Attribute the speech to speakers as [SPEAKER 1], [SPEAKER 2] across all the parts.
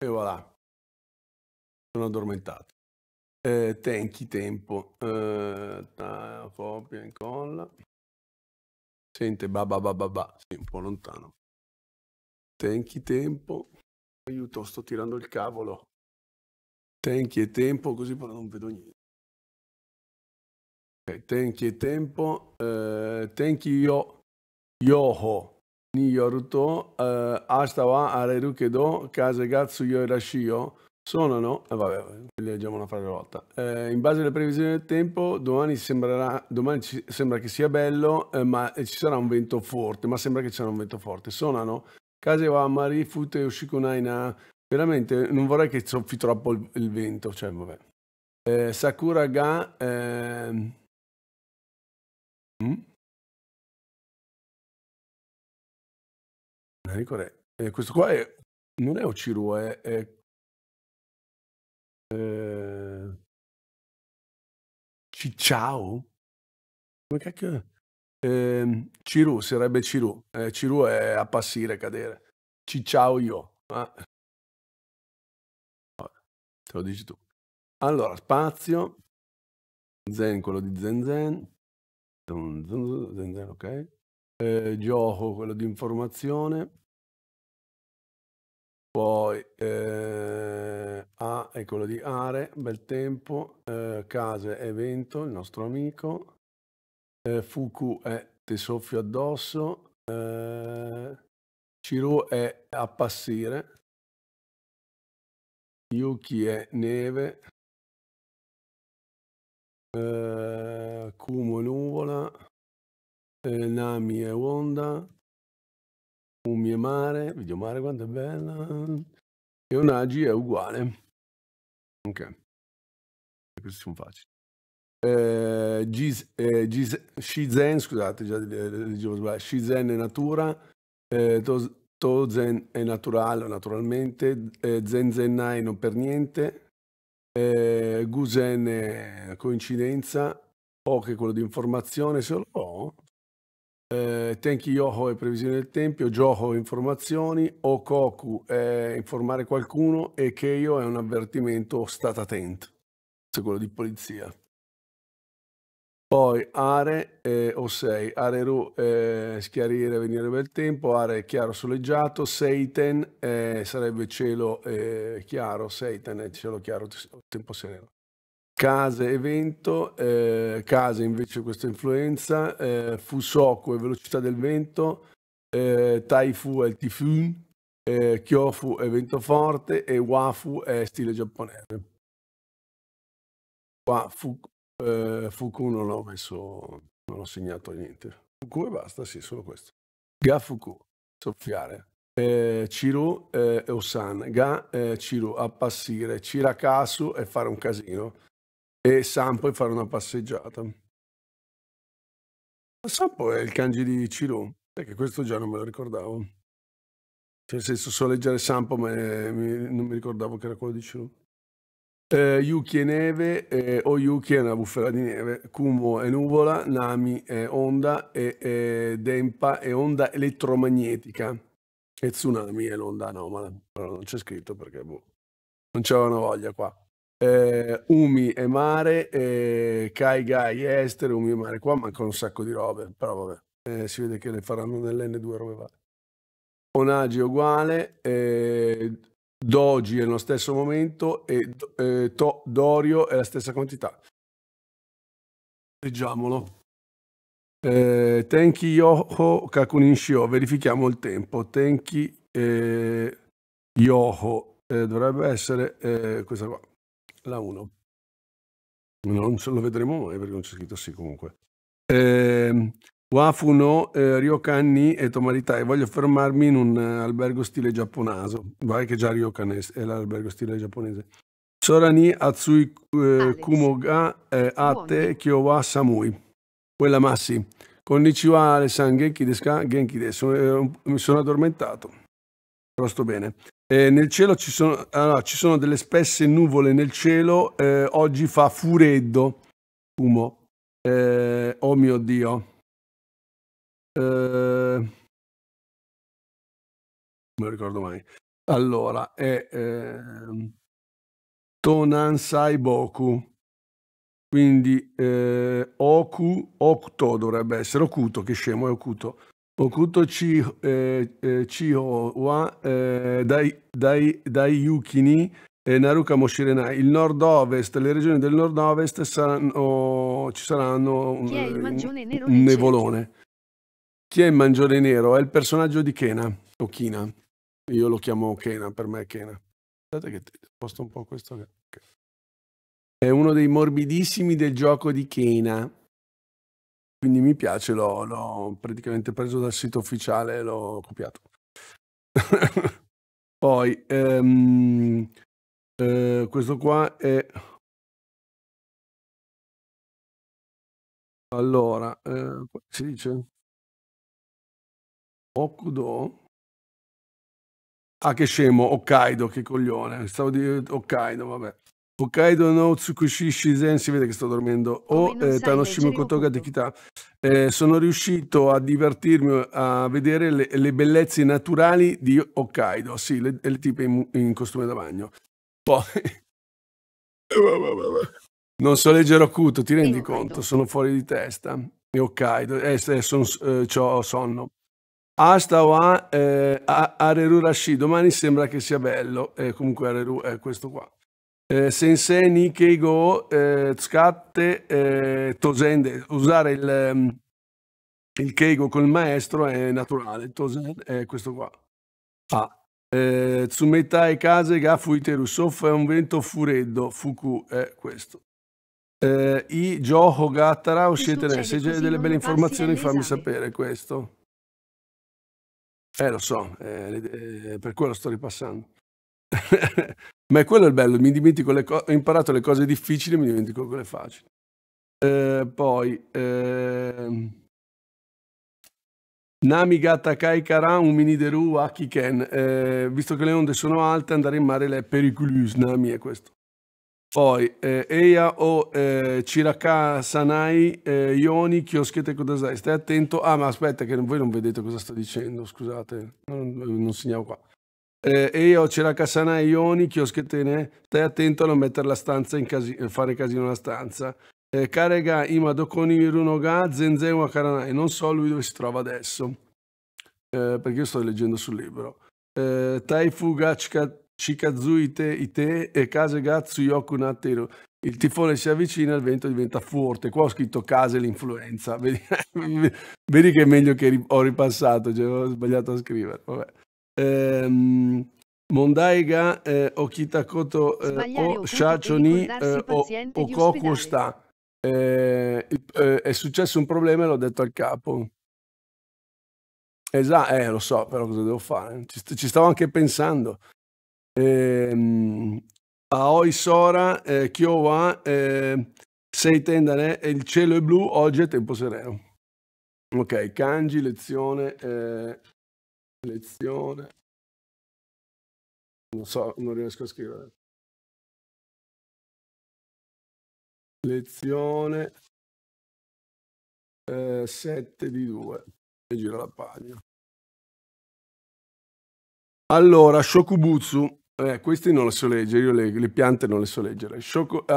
[SPEAKER 1] E voilà. Sono addormentato. Eh, tenchi tempo. Eh, fobia, incolla. Sente, ba ba ba ba ba. Sì, un po' lontano. Tenchi tempo. Aiuto, sto tirando il cavolo. Tenchi e tempo, così però non vedo niente. tenchi e
[SPEAKER 2] tempo. Eh, tenchi io. Yoho ni yoruto eh, asta wa arerukedo kasegatsu yoirashio sono, e eh, vabbè, leggiamo una frase alla volta. Eh, in base alle previsioni del tempo, domani, sembrerà, domani ci, sembra che sia bello, eh, ma eh, ci sarà un vento forte, ma sembra che ci sarà un vento forte. Sonano, Kasewa Mari Fute Ushikunaina, veramente non vorrei che soffi troppo il, il vento, cioè
[SPEAKER 1] vabbè. Eh, Sakura Ga... Ehm, mm? Enrico Eh, questo qua è, non è Ociru, è, è eh, Cicciao? Come cacchio? Ehm, eh, Ciru, sarebbe Ciru. Eh, Ciru è appassire, cadere. Cicciao io. Ah. Te lo dici tu. Allora, spazio. Zen, quello di Zen. Zen, zen,
[SPEAKER 2] zen ok eh, gioco, quello di informazione. Poi eh, A è quello di Are, bel tempo, eh, Case è vento, il nostro amico. Eh, Fuku è te soffio addosso. Eh, Ciro è
[SPEAKER 1] appassire. Yuki è neve. Eh, Kumo nuvola eh, Nami e Honda, Umi e Mare, Video Mare quanto è bella, e Onagi è uguale. Ok, questi sono facili. Eh, eh, Shizen,
[SPEAKER 2] scusate, già leggevo sbagliato, Shizen è natura, eh, tos, Tozen è naturale, naturalmente, eh, Zenzenai non per niente, eh, Guzen è coincidenza, O quello di informazione, solo O, eh, Tenki Yoho è previsione del tempio, Joho è informazioni, Okoku è informare qualcuno e Keio è un avvertimento stat attent, se quello di polizia. Poi are eh, o sei, are ru, è schiarire, venire bel tempo, are è chiaro soleggiato, seiten eh, sarebbe cielo eh, chiaro, seiten è cielo chiaro, tempo sereno. Case e vento, eh, case invece questa influenza, eh, Fusoku e velocità del vento, eh, Taifu è il tifun, eh, Kyofu è vento forte e Wafu è stile giapponese. Qua fu, eh, Fuku non ho messo, non ho segnato niente. Fuku e basta, sì, solo questo. Ga Fuku, soffiare. Eh, Ciru e eh, Osan, Ga, eh, Ciru, appassire, Cirakasu e fare un
[SPEAKER 1] casino e Sampo e fare una passeggiata. Sampo è il kanji di è che questo già non me lo ricordavo. Cioè,
[SPEAKER 2] nel senso, so leggere Sampo, ma non mi ricordavo che era quello di Ciro. Eh, Yuki è neve, eh, o è una bufera di neve, Kumo è nuvola, Nami è onda, e, e Dempa è onda elettromagnetica. E tsunami è l'onda anomala, però non c'è scritto perché boh, non una voglia qua eh, Umi e Mare, eh, Kai Gai e Esther, Umi e Mare. Qua mancano un sacco di robe, però vabbè, eh, si vede che ne faranno nell'N2 robe varie. Onagi è uguale, eh, Doji è lo stesso momento e eh, to, Dorio è la stessa quantità. Leggiamolo. Eh, tenki Yoho Kakunin Shio, verifichiamo il tempo. Tenki eh, Yoho eh, dovrebbe essere eh, questa qua la 1. Non lo vedremo mai perché non c'è scritto sì comunque. Ehm, eh, Wafuno, eh, Ryokanni e Tomarita e voglio fermarmi in un eh, albergo stile giapponese. Vai che già Ryokan è, l'albergo stile giapponese. Sorani Atsui eh, Kumoga eh, Ate Kyowa Samui. Quella Massi. Konnichiwa Alessan Genki Deska Genki Desu. Eh, mi sono addormentato. Però sto bene. Eh, nel cielo ci sono, ah, ci sono, delle spesse nuvole nel cielo,
[SPEAKER 1] eh, oggi fa fureddo, fumo. Eh, oh mio Dio. Eh, non me lo ricordo mai. Allora, è ehm, Tonansai
[SPEAKER 2] Boku. Quindi eh, Oku, Okuto dovrebbe essere, Okuto, che scemo è Okuto. Okuto Chi, eh, eh, eh, dai, dai, dai Yukini e Naruka Moshirena. Il nord-ovest, le regioni del nord-ovest saranno, ci saranno un, eh, un nevolone. Chi è il mangione nero? È il personaggio di Kena o Kina. Io lo chiamo Kena, per me è Kena. Aspettate che ti sposto un po' questo. È uno dei morbidissimi del gioco di Kena. Quindi mi piace, l'ho, praticamente preso dal sito ufficiale e l'ho copiato.
[SPEAKER 1] Poi, ehm, eh, questo qua è... Allora, eh, si dice? Okudo? Ah, che scemo, Hokkaido, che coglione. Stavo dicendo Hokkaido, vabbè. Hokkaido
[SPEAKER 2] no Tsukushi Shizen, si vede che sto dormendo, o oh, eh, Tanoshimo Kotoga Tekita. Eh, sono riuscito a divertirmi a vedere le, le bellezze naturali di Hokkaido, sì, le, le tipe in, in, costume da bagno.
[SPEAKER 1] Poi...
[SPEAKER 2] non so leggere Okuto, ti rendi conto? Sono fuori di testa. E Hokkaido, eh, eh son, eh, ho sonno. Asta wa eh, Areru Rashi, domani sembra che sia bello. Eh, comunque Areru è eh, questo qua eh, sensei Nikeigo eh, Tsukatte eh, Tosende. Usare il, ehm, il Keigo col maestro è naturale, Tosen è questo qua. Ah. Eh, Tsumeta e Kase ga fuiteru, soff è un vento fureddo, fuku è questo. Eh, I Joho Gattara, uscite se c'è delle belle informazioni fammi sapere questo. Eh lo so, eh, eh per quello sto ripassando. Ma è quello il bello, mi dimentico le cose, ho imparato le cose difficili e mi dimentico quelle facili. Eh, poi, eh, Namigata Kai Karan, Uminideru, Akiken. Eh, visto che le onde sono alte, andare in mare è pericoloso. Nami è questo. Poi, eh, Eia o eh, Chiraka Sanai, eh, Ioni, Chioschete Kodasai. Stai attento. Ah, ma aspetta che voi non vedete cosa sto dicendo, scusate. Non, non segnavo qua. Eh, e io c'era Cassana e Ioni, ne, stai attento a non mettere la stanza in casi- eh, fare casino alla stanza. Eh, Karega ima dokonirunoga zenzenwa karanai, non so lui dove si trova adesso, eh, perché io sto leggendo sul libro. Eh, taifu ga shikazu ite ite e case ga tsuyoku natteru. Il tifone si avvicina, il vento diventa forte. Qua ho scritto case l'influenza. Vedi, vedi che è meglio che ho ripassato, cioè, ho sbagliato a scrivere. Vabbè ehm, Mondaiga eh, eh o Kitakoto eh, o Shacioni eh, o, o Koku sta. Eh, è successo un problema e l'ho detto al capo. Esatto, eh, lo so, però cosa devo fare? Ci, ci stavo anche pensando. Eh, Aoi Sora, eh, Kiowa, eh, Sei Tendane, eh, il cielo è blu, oggi è tempo sereno.
[SPEAKER 1] Ok, kanji, lezione, eh, lezione. Non so, non riesco a scrivere. Lezione eh, 7 di 2 e giro la pagina.
[SPEAKER 2] Allora, Shokubutsu, eh, questi non lo so leggere, io le, le piante non le so leggere. Shoku, eh,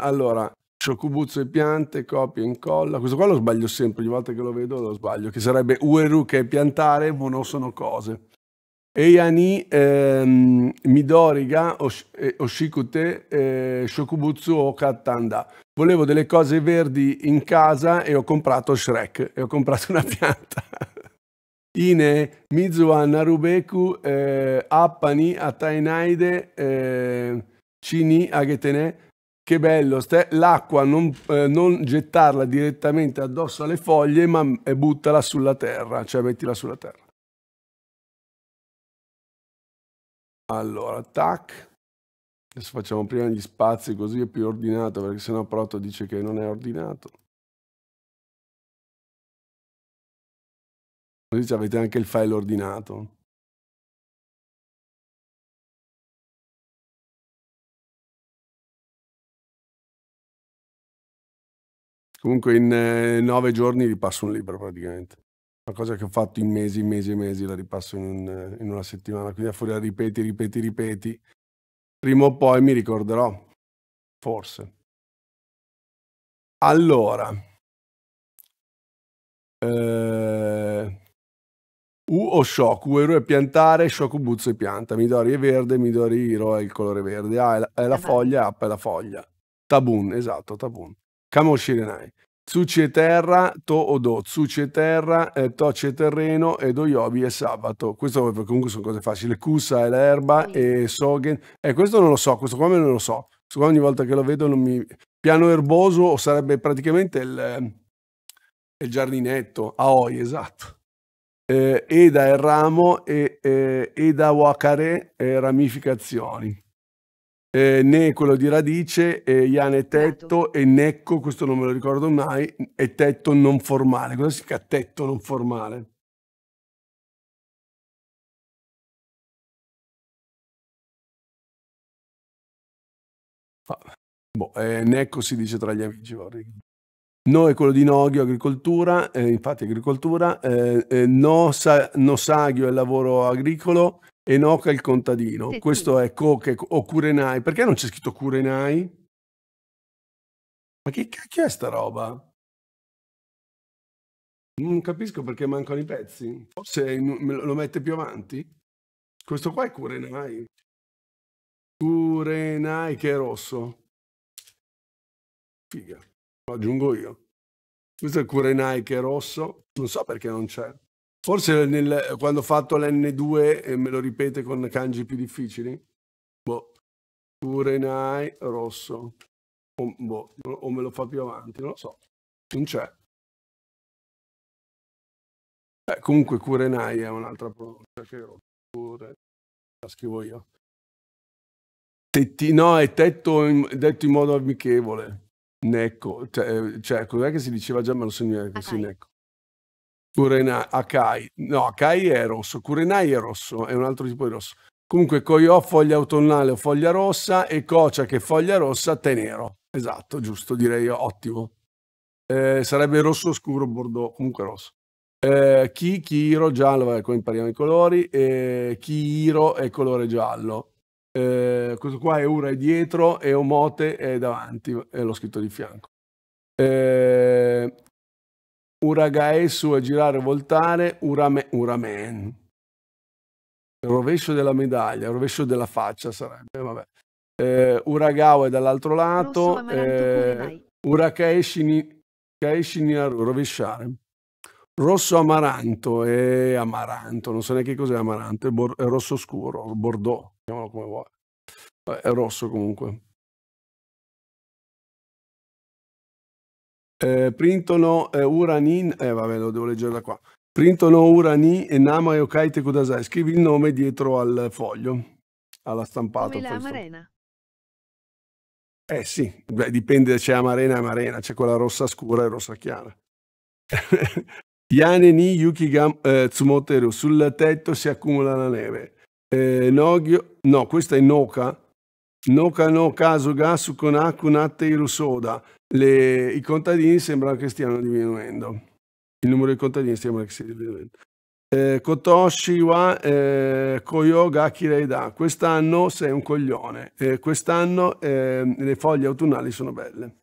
[SPEAKER 2] allora, Ciocubuzzo e piante, copia e incolla. Questo qua lo sbaglio sempre, ogni volta che lo vedo lo sbaglio, che sarebbe Ueru che è piantare, mono sono cose. Eiani, ehm, Midoriga, osh, eh, Oshikute, eh, Shokubutsu o Kattanda. Volevo delle cose verdi in casa e ho comprato Shrek e ho comprato una pianta. Ine, Mizuha, Narubeku, eh, Appani, Atainaide, eh, Chini, Agetene, che bello, l'acqua non, eh, non, gettarla direttamente addosso alle foglie, ma
[SPEAKER 1] buttala sulla terra, cioè mettila sulla terra. Allora, tac. Adesso facciamo prima gli spazi così è più ordinato, perché sennò Proto dice che non è ordinato. Così avete anche il file ordinato. Comunque in eh, nove giorni ripasso un
[SPEAKER 2] libro praticamente. Una cosa che ho fatto in mesi, mesi e mesi, la ripasso in, un, eh, in, una settimana. Quindi
[SPEAKER 1] a furia ripeti, ripeti, ripeti. Prima o poi mi ricorderò. Forse. Allora. Eh... U o Shoku, Ueru è piantare, Shoku Buzzo
[SPEAKER 2] è pianta, Midori è verde, Midori Hiro è il colore verde, A è la, è la foglia, App è la foglia. Tabun, esatto, Tabun. Camoscirenai. Zucce terra, to odo, do, zucce terra, eh, tocce terreno, ed oiobi e sabato. Questo comunque sono cose facili. Kusa è l'erba e sogen. Eh, questo non lo so, questo qua non lo so. Questo ogni volta che lo vedo non mi... Piano erboso sarebbe praticamente il, ehm, il giardinetto. Aoi, esatto. Eh, eda è ramo e eh, eda wakare eh, ramificazioni eh, né quello di Radice, eh, Iane ecco. Tetto e Necco, questo non me lo ricordo mai, e Tetto non formale. Cosa significa
[SPEAKER 1] Tetto non formale? Boh, eh, Necco si dice tra gli amici, vorrei. No è quello di Noghio, agricoltura, eh,
[SPEAKER 2] infatti agricoltura, eh, eh, no, sa, no è lavoro agricolo,
[SPEAKER 1] Enoca il contadino, sì, questo sì. è Coche o Curenai. Perché non c'è scritto Curenai? Ma che cacchio è sta roba? Non capisco perché mancano i pezzi. Forse lo mette più avanti? Questo qua è Curenai. Curenai che è rosso. Figa. Lo aggiungo io. Questo è Curenai che è rosso.
[SPEAKER 2] Non so perché non c'è. Forse nel, quando ho fatto l'N2 eh, me lo ripete
[SPEAKER 1] con kanji più difficili? Boh. Kurenai rosso. O, boh, o me lo fa più avanti, non lo so. Non c'è. Eh, comunque Kurenai è un'altra pronuncia che Kure... la scrivo io. Tetti, no, è tetto in, detto in modo
[SPEAKER 2] amichevole. Necco, cioè, eh, cioè cos'è che si diceva già, me lo segno così, okay. necco. Kurenai, Akai, no, Akai è rosso, Kurenai è rosso, è un altro tipo di rosso. Comunque Koyo foglia autunnale o foglia rossa e Kocha che foglia rossa te nero. Esatto, giusto, direi ottimo. Eh, sarebbe rosso scuro, bordeaux, comunque rosso. Eh, chi, Chiro, giallo, vabbè, qua impariamo i colori. Eh, Chiro è colore giallo. Eh, questo qua è Ura è dietro e Omote è davanti, e lo scritto di fianco. Eh, Uragae su a girare e voltare, urame, uramen. Il rovescio della medaglia, il rovescio della faccia sarebbe, vabbè. Eh, Uragawa è dall'altro lato, so, eh, Urakaeshini, Kaeshiniaru, rovesciare. Rosso amaranto e eh, amaranto, non so neanche cos'è amaranto, è, è rosso scuro,
[SPEAKER 1] bordeaux, chiamalo come vuoi. è rosso comunque. Eh, printono eh, Uranin, eh vabbè
[SPEAKER 2] lo devo leggere da qua, printono Urani e Nama e Yokai Tekudasai, scrivi il nome dietro al foglio, alla stampata. Come la Amarena. Eh sì, beh, dipende se c'è Amarena e Amarena, c'è quella rossa scura e rossa chiara. Yane ni Yukigam eh, Tsumoteru, sul tetto si accumula la neve. Eh, Nogyo, no, questa è Noka. Noka no Kasuga Sukonaku Natteiru Soda le, i contadini sembrano che stiano diminuendo. Il numero di contadini sembra che stia diminuendo. Eh, Kotoshi wa eh, Koyo ga Kireida. Quest'anno sei un coglione. Eh, quest'anno ehm, le foglie autunnali sono belle.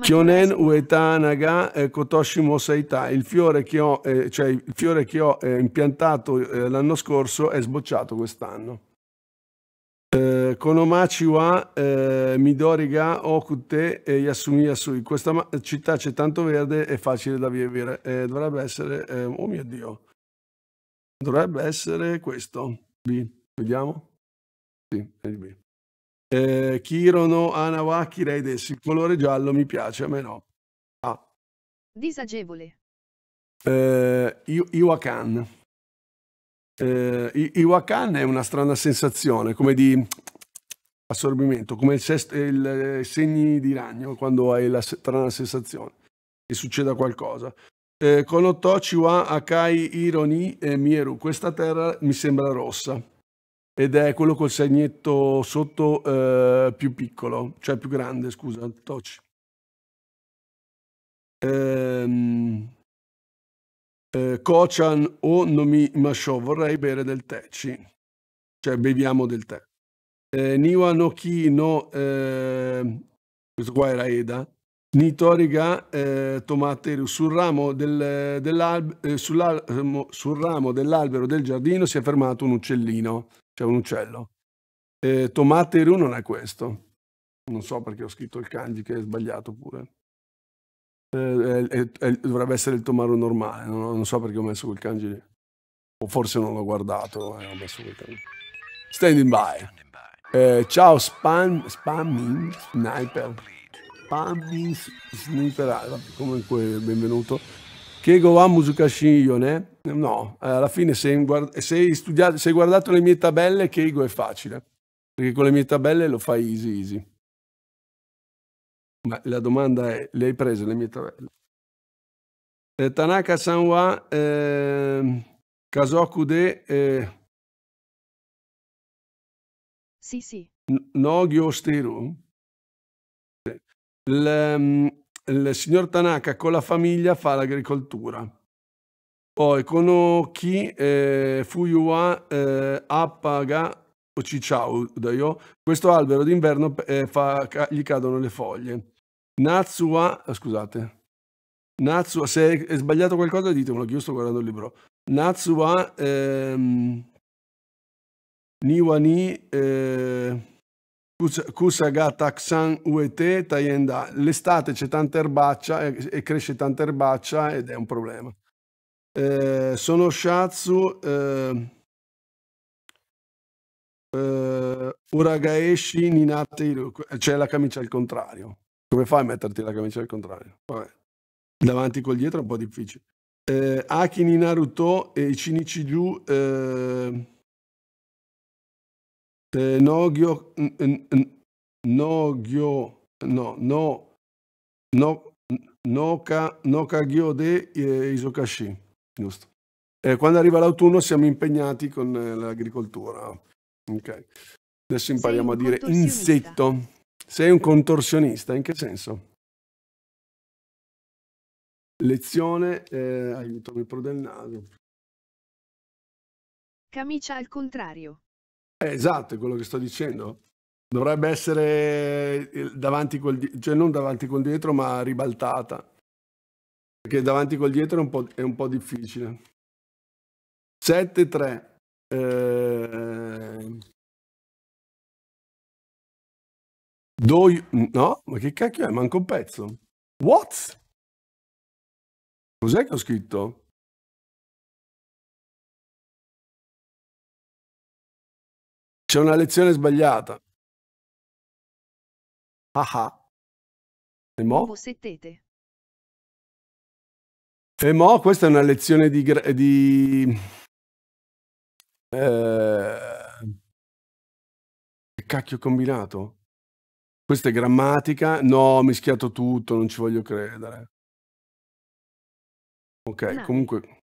[SPEAKER 2] Kyonen Ueta Naga eh, Kotoshi Mosaita. Il fiore che ho, eh, cioè, fiore che ho eh, impiantato l'anno scorso è sbocciato quest'anno. Eh, Konomachi wa eh, Midori ga Okute e Yasumi Yasui. Questa città c'è tanto verde, è facile da vivere. Eh, dovrebbe essere... Eh, oh mio Dio. Dovrebbe essere questo. B. Vediamo. Sì, è il B. Eh, Kirono Anawaki Reides. Il colore giallo mi piace, a me no. A.
[SPEAKER 3] Disagevole.
[SPEAKER 2] Eh, Iwakan eh, i, wakan è una strana sensazione, come di assorbimento, come il, sest- il eh, segni di ragno quando hai la strana sensazione che succeda qualcosa. Eh, Konotochi wa Akai Ironi e Mieru, questa terra mi sembra rossa ed è quello col segnetto sotto eh, più piccolo, cioè più grande, scusa,
[SPEAKER 1] Tochi. Ehm eh, Kochan o Nomi Masho, vorrei bere del tè, sì.
[SPEAKER 2] cioè beviamo del tè. Eh, niwa no ki no, ehm, eh, questo qua era Eda, Nitoriga eh, Tomateru, sul ramo, del, eh, sul ramo dell'albero del giardino si è fermato un uccellino, cioè un uccello. Eh, Tomateru non è questo, non so perché ho scritto il kanji che è sbagliato pure eh, è, è, dovrebbe essere il Tomaro normale, non, non, so perché ho messo quel kanji lì. O forse non l'ho guardato, eh, ho messo quel kanji. Standing by. Eh, ciao Spam, Spamming Sniper. Spamming Sniper, ah, comunque benvenuto. Chego wa Muzukashiyo, ne? No, alla fine se, se, studiato, se hai guardato le mie tabelle, Kego è facile. Perché con le mie tabelle lo fai easy easy. Ma la domanda è, le hai prese le mie tabelle? Eh, Tanaka
[SPEAKER 1] Sanwa, eh, Kazoku De... Eh, sì, sì. Nogyo Steru.
[SPEAKER 2] Il, il signor Tanaka con la famiglia fa l'agricoltura. Poi con Oki, eh, Fuyua, eh, Appaga o Cicciaudaio, questo albero d'inverno eh, fa, gli cadono le foglie. Natsua, scusate, Natsua, se è sbagliato qualcosa ditemelo che io sto guardando il libro. Natsua ehm, Niwani eh, Kusaga Taksan Uete Tayenda. L'estate c'è tanta erbaccia e, e, cresce tanta erbaccia ed è un problema. Eh, sono Shatsu eh, eh, Uragaeshi Ninate Iru, cioè la camicia al contrario. Come fai a metterti la camicia al contrario? Vabbè. Davanti col dietro è un po' difficile. Eh, Akini Naruto e Shinichiju eh, eh, Nogyo Nogyo no no no Noka Nokagyo de eh, Isokashi giusto eh, quando arriva l'autunno siamo impegnati con eh, l'agricoltura ok adesso impariamo a dire insetto sei un contorsionista, in
[SPEAKER 1] che senso? Lezione, eh, aiuto, mi pro del naso.
[SPEAKER 3] Camicia al contrario.
[SPEAKER 2] Eh, esatto, è quello che sto dicendo. Dovrebbe essere eh, davanti col dietro, cioè non davanti col dietro, ma ribaltata. Perché davanti col dietro è un po', è un
[SPEAKER 1] po difficile. 7-3. Eh, Do you... No, ma che cacchio è? Manco un pezzo. What? Cos'è che ho scritto? C'è una lezione sbagliata. Ah ah. E mo?
[SPEAKER 3] Possettete.
[SPEAKER 1] E mo questa è una lezione di... di... Eh... Che cacchio ho combinato? Questa è grammatica? No, ho mischiato tutto, non ci voglio credere. Ok, no. Ah. comunque...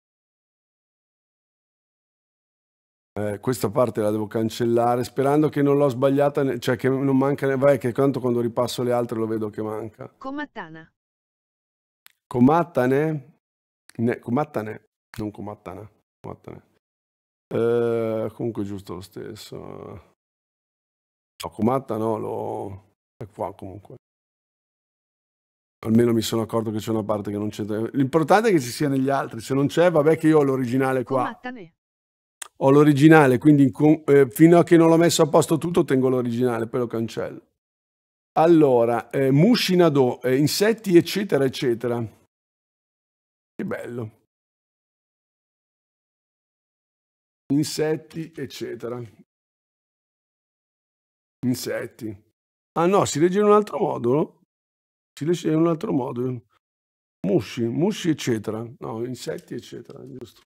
[SPEAKER 1] Eh, questa parte la devo
[SPEAKER 2] cancellare sperando che non l'ho sbagliata, cioè che non manca... Vai, che tanto quando ripasso le altre lo vedo che manca.
[SPEAKER 3] Comattana.
[SPEAKER 2] Comattane? Ne, comattane, non comattana. comattane. Eh, comunque giusto lo stesso. No, comatta no, lo è qua comunque. Almeno mi sono accorto che c'è una parte che non c'è. L'importante è che ci sia negli altri. Se non c'è, vabbè che io ho l'originale qua. Ho l'originale, quindi eh, fino a che non l'ho messo a posto tutto tengo l'originale, poi lo cancello. Allora, eh,
[SPEAKER 1] Mushinado, eh, insetti, eccetera, eccetera. Che bello. Insetti, eccetera. Insetti. Ah no, si legge in un altro modo, no?
[SPEAKER 2] Si legge in un altro modo. Musci, musci eccetera, no, insetti eccetera, giusto.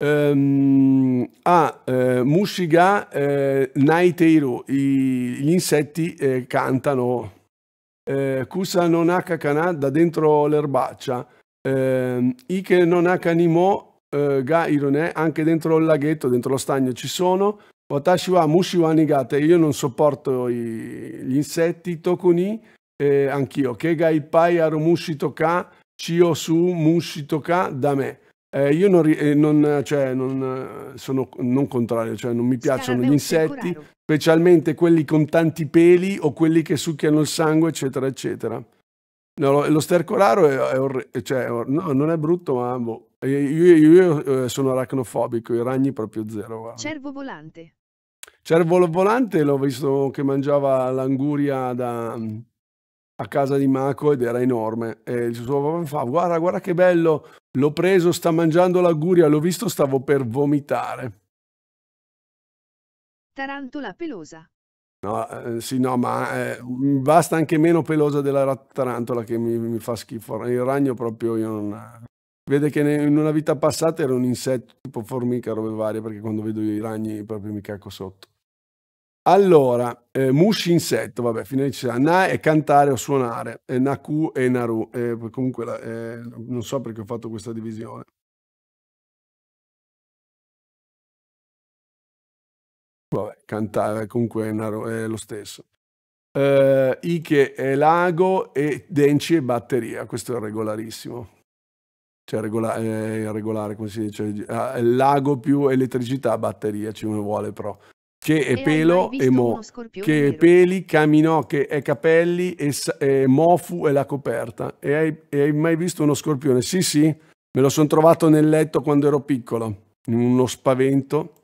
[SPEAKER 2] Um, ah, eh, Mushiga eh, Naiteiru, I, gli insetti eh, cantano. Eh, kusa non ha kana da dentro l'erbaccia. Eh, Ike non ha kanimo eh, ga irone, anche dentro il laghetto, dentro lo stagno ci sono. Watashiwa wa mushi wa nigate, io non sopporto i, gli insetti, tokuni, eh, anch'io. Kegai pai aru toka, chio su mushi toka da me. Eh, io non, eh, non, cioè, non, sono non contrario, cioè non mi piacciono gli insetti, specialmente quelli con tanti peli o quelli che succhiano il sangue, eccetera, eccetera. No, lo, lo stercoraro è, è, cioè, è no, non è brutto, ma boh. io, io, io, eh, sono aracnofobico, i ragni proprio zero. Guarda.
[SPEAKER 3] Cervo volante.
[SPEAKER 2] Cervolo volante l'ho visto che mangiava l'anguria da, a casa di Mako ed era enorme. E il suo papà mi fa, guarda, guarda che bello, l'ho preso, sta mangiando l'anguria, l'ho visto, stavo per vomitare.
[SPEAKER 3] Tarantola pelosa.
[SPEAKER 2] No, eh, sì, no, ma eh, basta anche meno pelosa della tarantola che mi, mi fa schifo. Il ragno proprio io non... Vede che in una vita passata era un insetto tipo formica, robe varie, perché quando vedo i ragni proprio mi cacco sotto. Allora, eh, mush insetto, vabbè, fine ci sarà. Na è cantare o
[SPEAKER 1] suonare, e naku e naru. Eh, comunque, la- eh, non so perché ho fatto questa divisione. Vabbè, cantare comunque è, naru, è lo stesso. Eh, Ike è lago
[SPEAKER 2] e Denci è batteria. Questo è regolarissimo. Cioè, regola- eh, regolare, come si dice? Cioè, ah, lago più elettricità, batteria, ci vuole però che è pelo e mo, che è peli, caminò, che è capelli e, mofu e la coperta. E hai, e hai, mai visto uno scorpione? Sì, sì, me lo sono trovato nel letto quando ero piccolo, in uno spavento,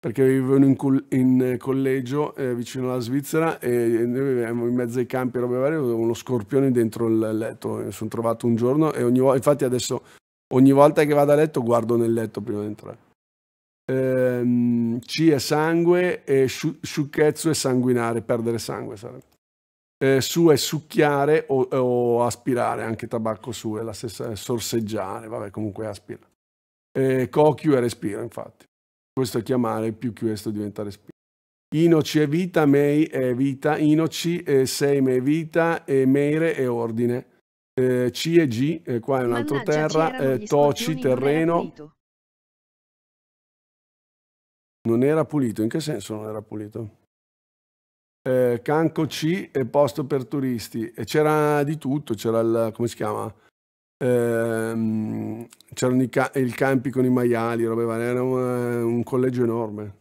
[SPEAKER 2] perché vivevo in, in eh, collegio eh, vicino alla Svizzera e noi vivevamo in mezzo ai campi e robe varie, avevo uno scorpione dentro il letto, me lo sono trovato un giorno e ogni volta, infatti adesso ogni volta che vado a letto guardo nel letto prima di entrare ehm, C è sangue e shu, è sanguinare, perdere sangue sarebbe. Eh, su è succhiare o, o, aspirare, anche tabacco su è la stessa, è sorseggiare, vabbè comunque aspira. Eh, Kokyu è respira infatti, questo è chiamare, più questo diventa respiro. Inoci è vita, Mei è vita, Inoci, eh, Seime è vita, e Meire è ordine. Eh, C e G, eh, qua è un altro terra, eh, Toci,
[SPEAKER 3] terreno,
[SPEAKER 1] non era pulito, in che senso non era pulito? Eh, Canco C e posto per turisti e
[SPEAKER 2] c'era di tutto, c'era il, come si chiama? Eh, c'erano i, ca il campi con i maiali, robe varie, era un, eh, un collegio enorme.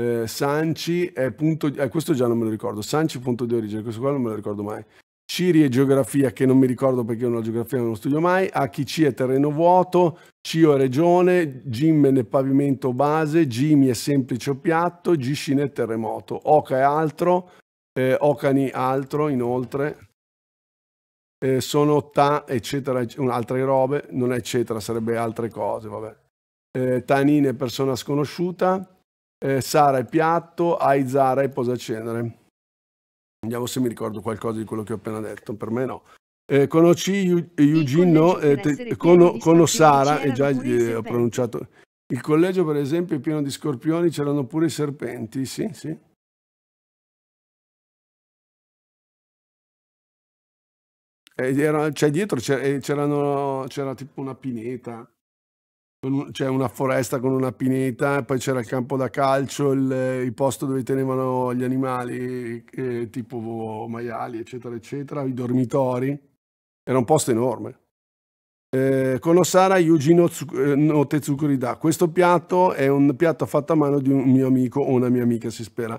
[SPEAKER 2] Eh, Sanci è punto, eh, questo già non me lo ricordo, Sanci punto di origine, questo qua non me lo ricordo mai. Ciri e geografia, che non mi ricordo perché io non la geografia non lo studio mai, HC è terreno vuoto, CIO è regione, GIM è pavimento base, GIMI è semplice o piatto, GSCIN è terremoto, OCA è altro, eh, Ocani altro inoltre, eh, sono TA eccetera, altre robe, non è eccetera, sarebbe altre cose, vabbè. Eh, Tanin è persona sconosciuta, eh, Sara è piatto, Aizara è posa cenere. Vediamo se mi ricordo qualcosa di quello che ho appena detto, per me no. Eh, conosci eh, Eugenio, eh, te, Sara, e eh, già eh, ho pronunciato.
[SPEAKER 1] Il collegio, per esempio, è pieno di scorpioni, c'erano pure i serpenti, sì, sì. E eh, era, cioè dietro c'era, tipo una pineta,
[SPEAKER 2] c'è una foresta con una pineta, poi c'era il campo da calcio, il, eh, il posto dove tenevano gli animali, eh, tipo maiali, eccetera, eccetera, i dormitori. Era un posto enorme. Eh, Konosara Yuji no, eh, no Tetsukuri da. Questo piatto è un piatto fatto a mano di un mio amico o una mia amica, si spera.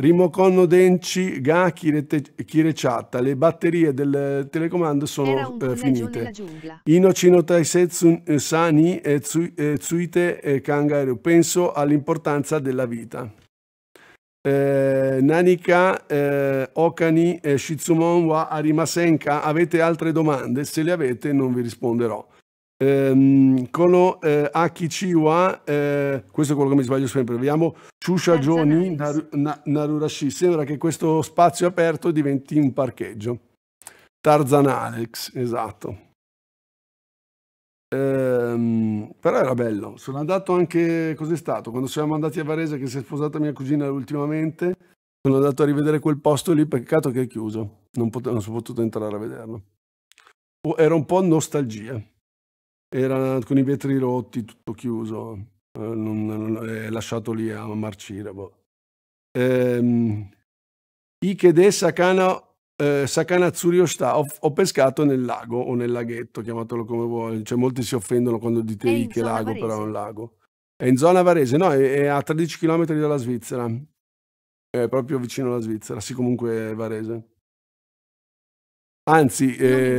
[SPEAKER 2] Rimocono Denci, Ga, Kireciata, le batterie del telecomando sono eh, finite. Inocino Taisetsu eh, Sani e eh, eh, Tsuite e Kangaroo. Penso all'importanza della vita. Eh, Nanika, eh, Okani, eh, Shitsumon wa Arimasenka, avete altre domande? Se le avete non vi risponderò ehm, con eh, Akichi wa, eh, questo è quello che mi sbaglio sempre, vediamo, Shushajoni Nar- Na- Narurashi, sembra che questo spazio aperto diventi un parcheggio. Tarzan Alex, esatto. Ehm, però era bello, sono andato anche, cos'è stato? Quando siamo andati a Varese che si è sposata mia cugina ultimamente, sono andato a rivedere quel posto lì, peccato che è chiuso, non, pot- non sono potuto entrare a vederlo. era un po' nostalgia era con i vetri rotti, tutto chiuso, eh, non, non, è eh, lasciato lì a marcire. Boh. Eh, Ikede Sakana, eh, Sakana Tsurioshita, ho, ho, pescato nel lago o nel laghetto, chiamatelo come vuoi, cioè molti si offendono quando dite è Ike lago, Varese. però è un lago. È in zona Varese, no, è, è a 13 km dalla Svizzera, è proprio vicino alla Svizzera, sì comunque è Varese. Anzi, eh,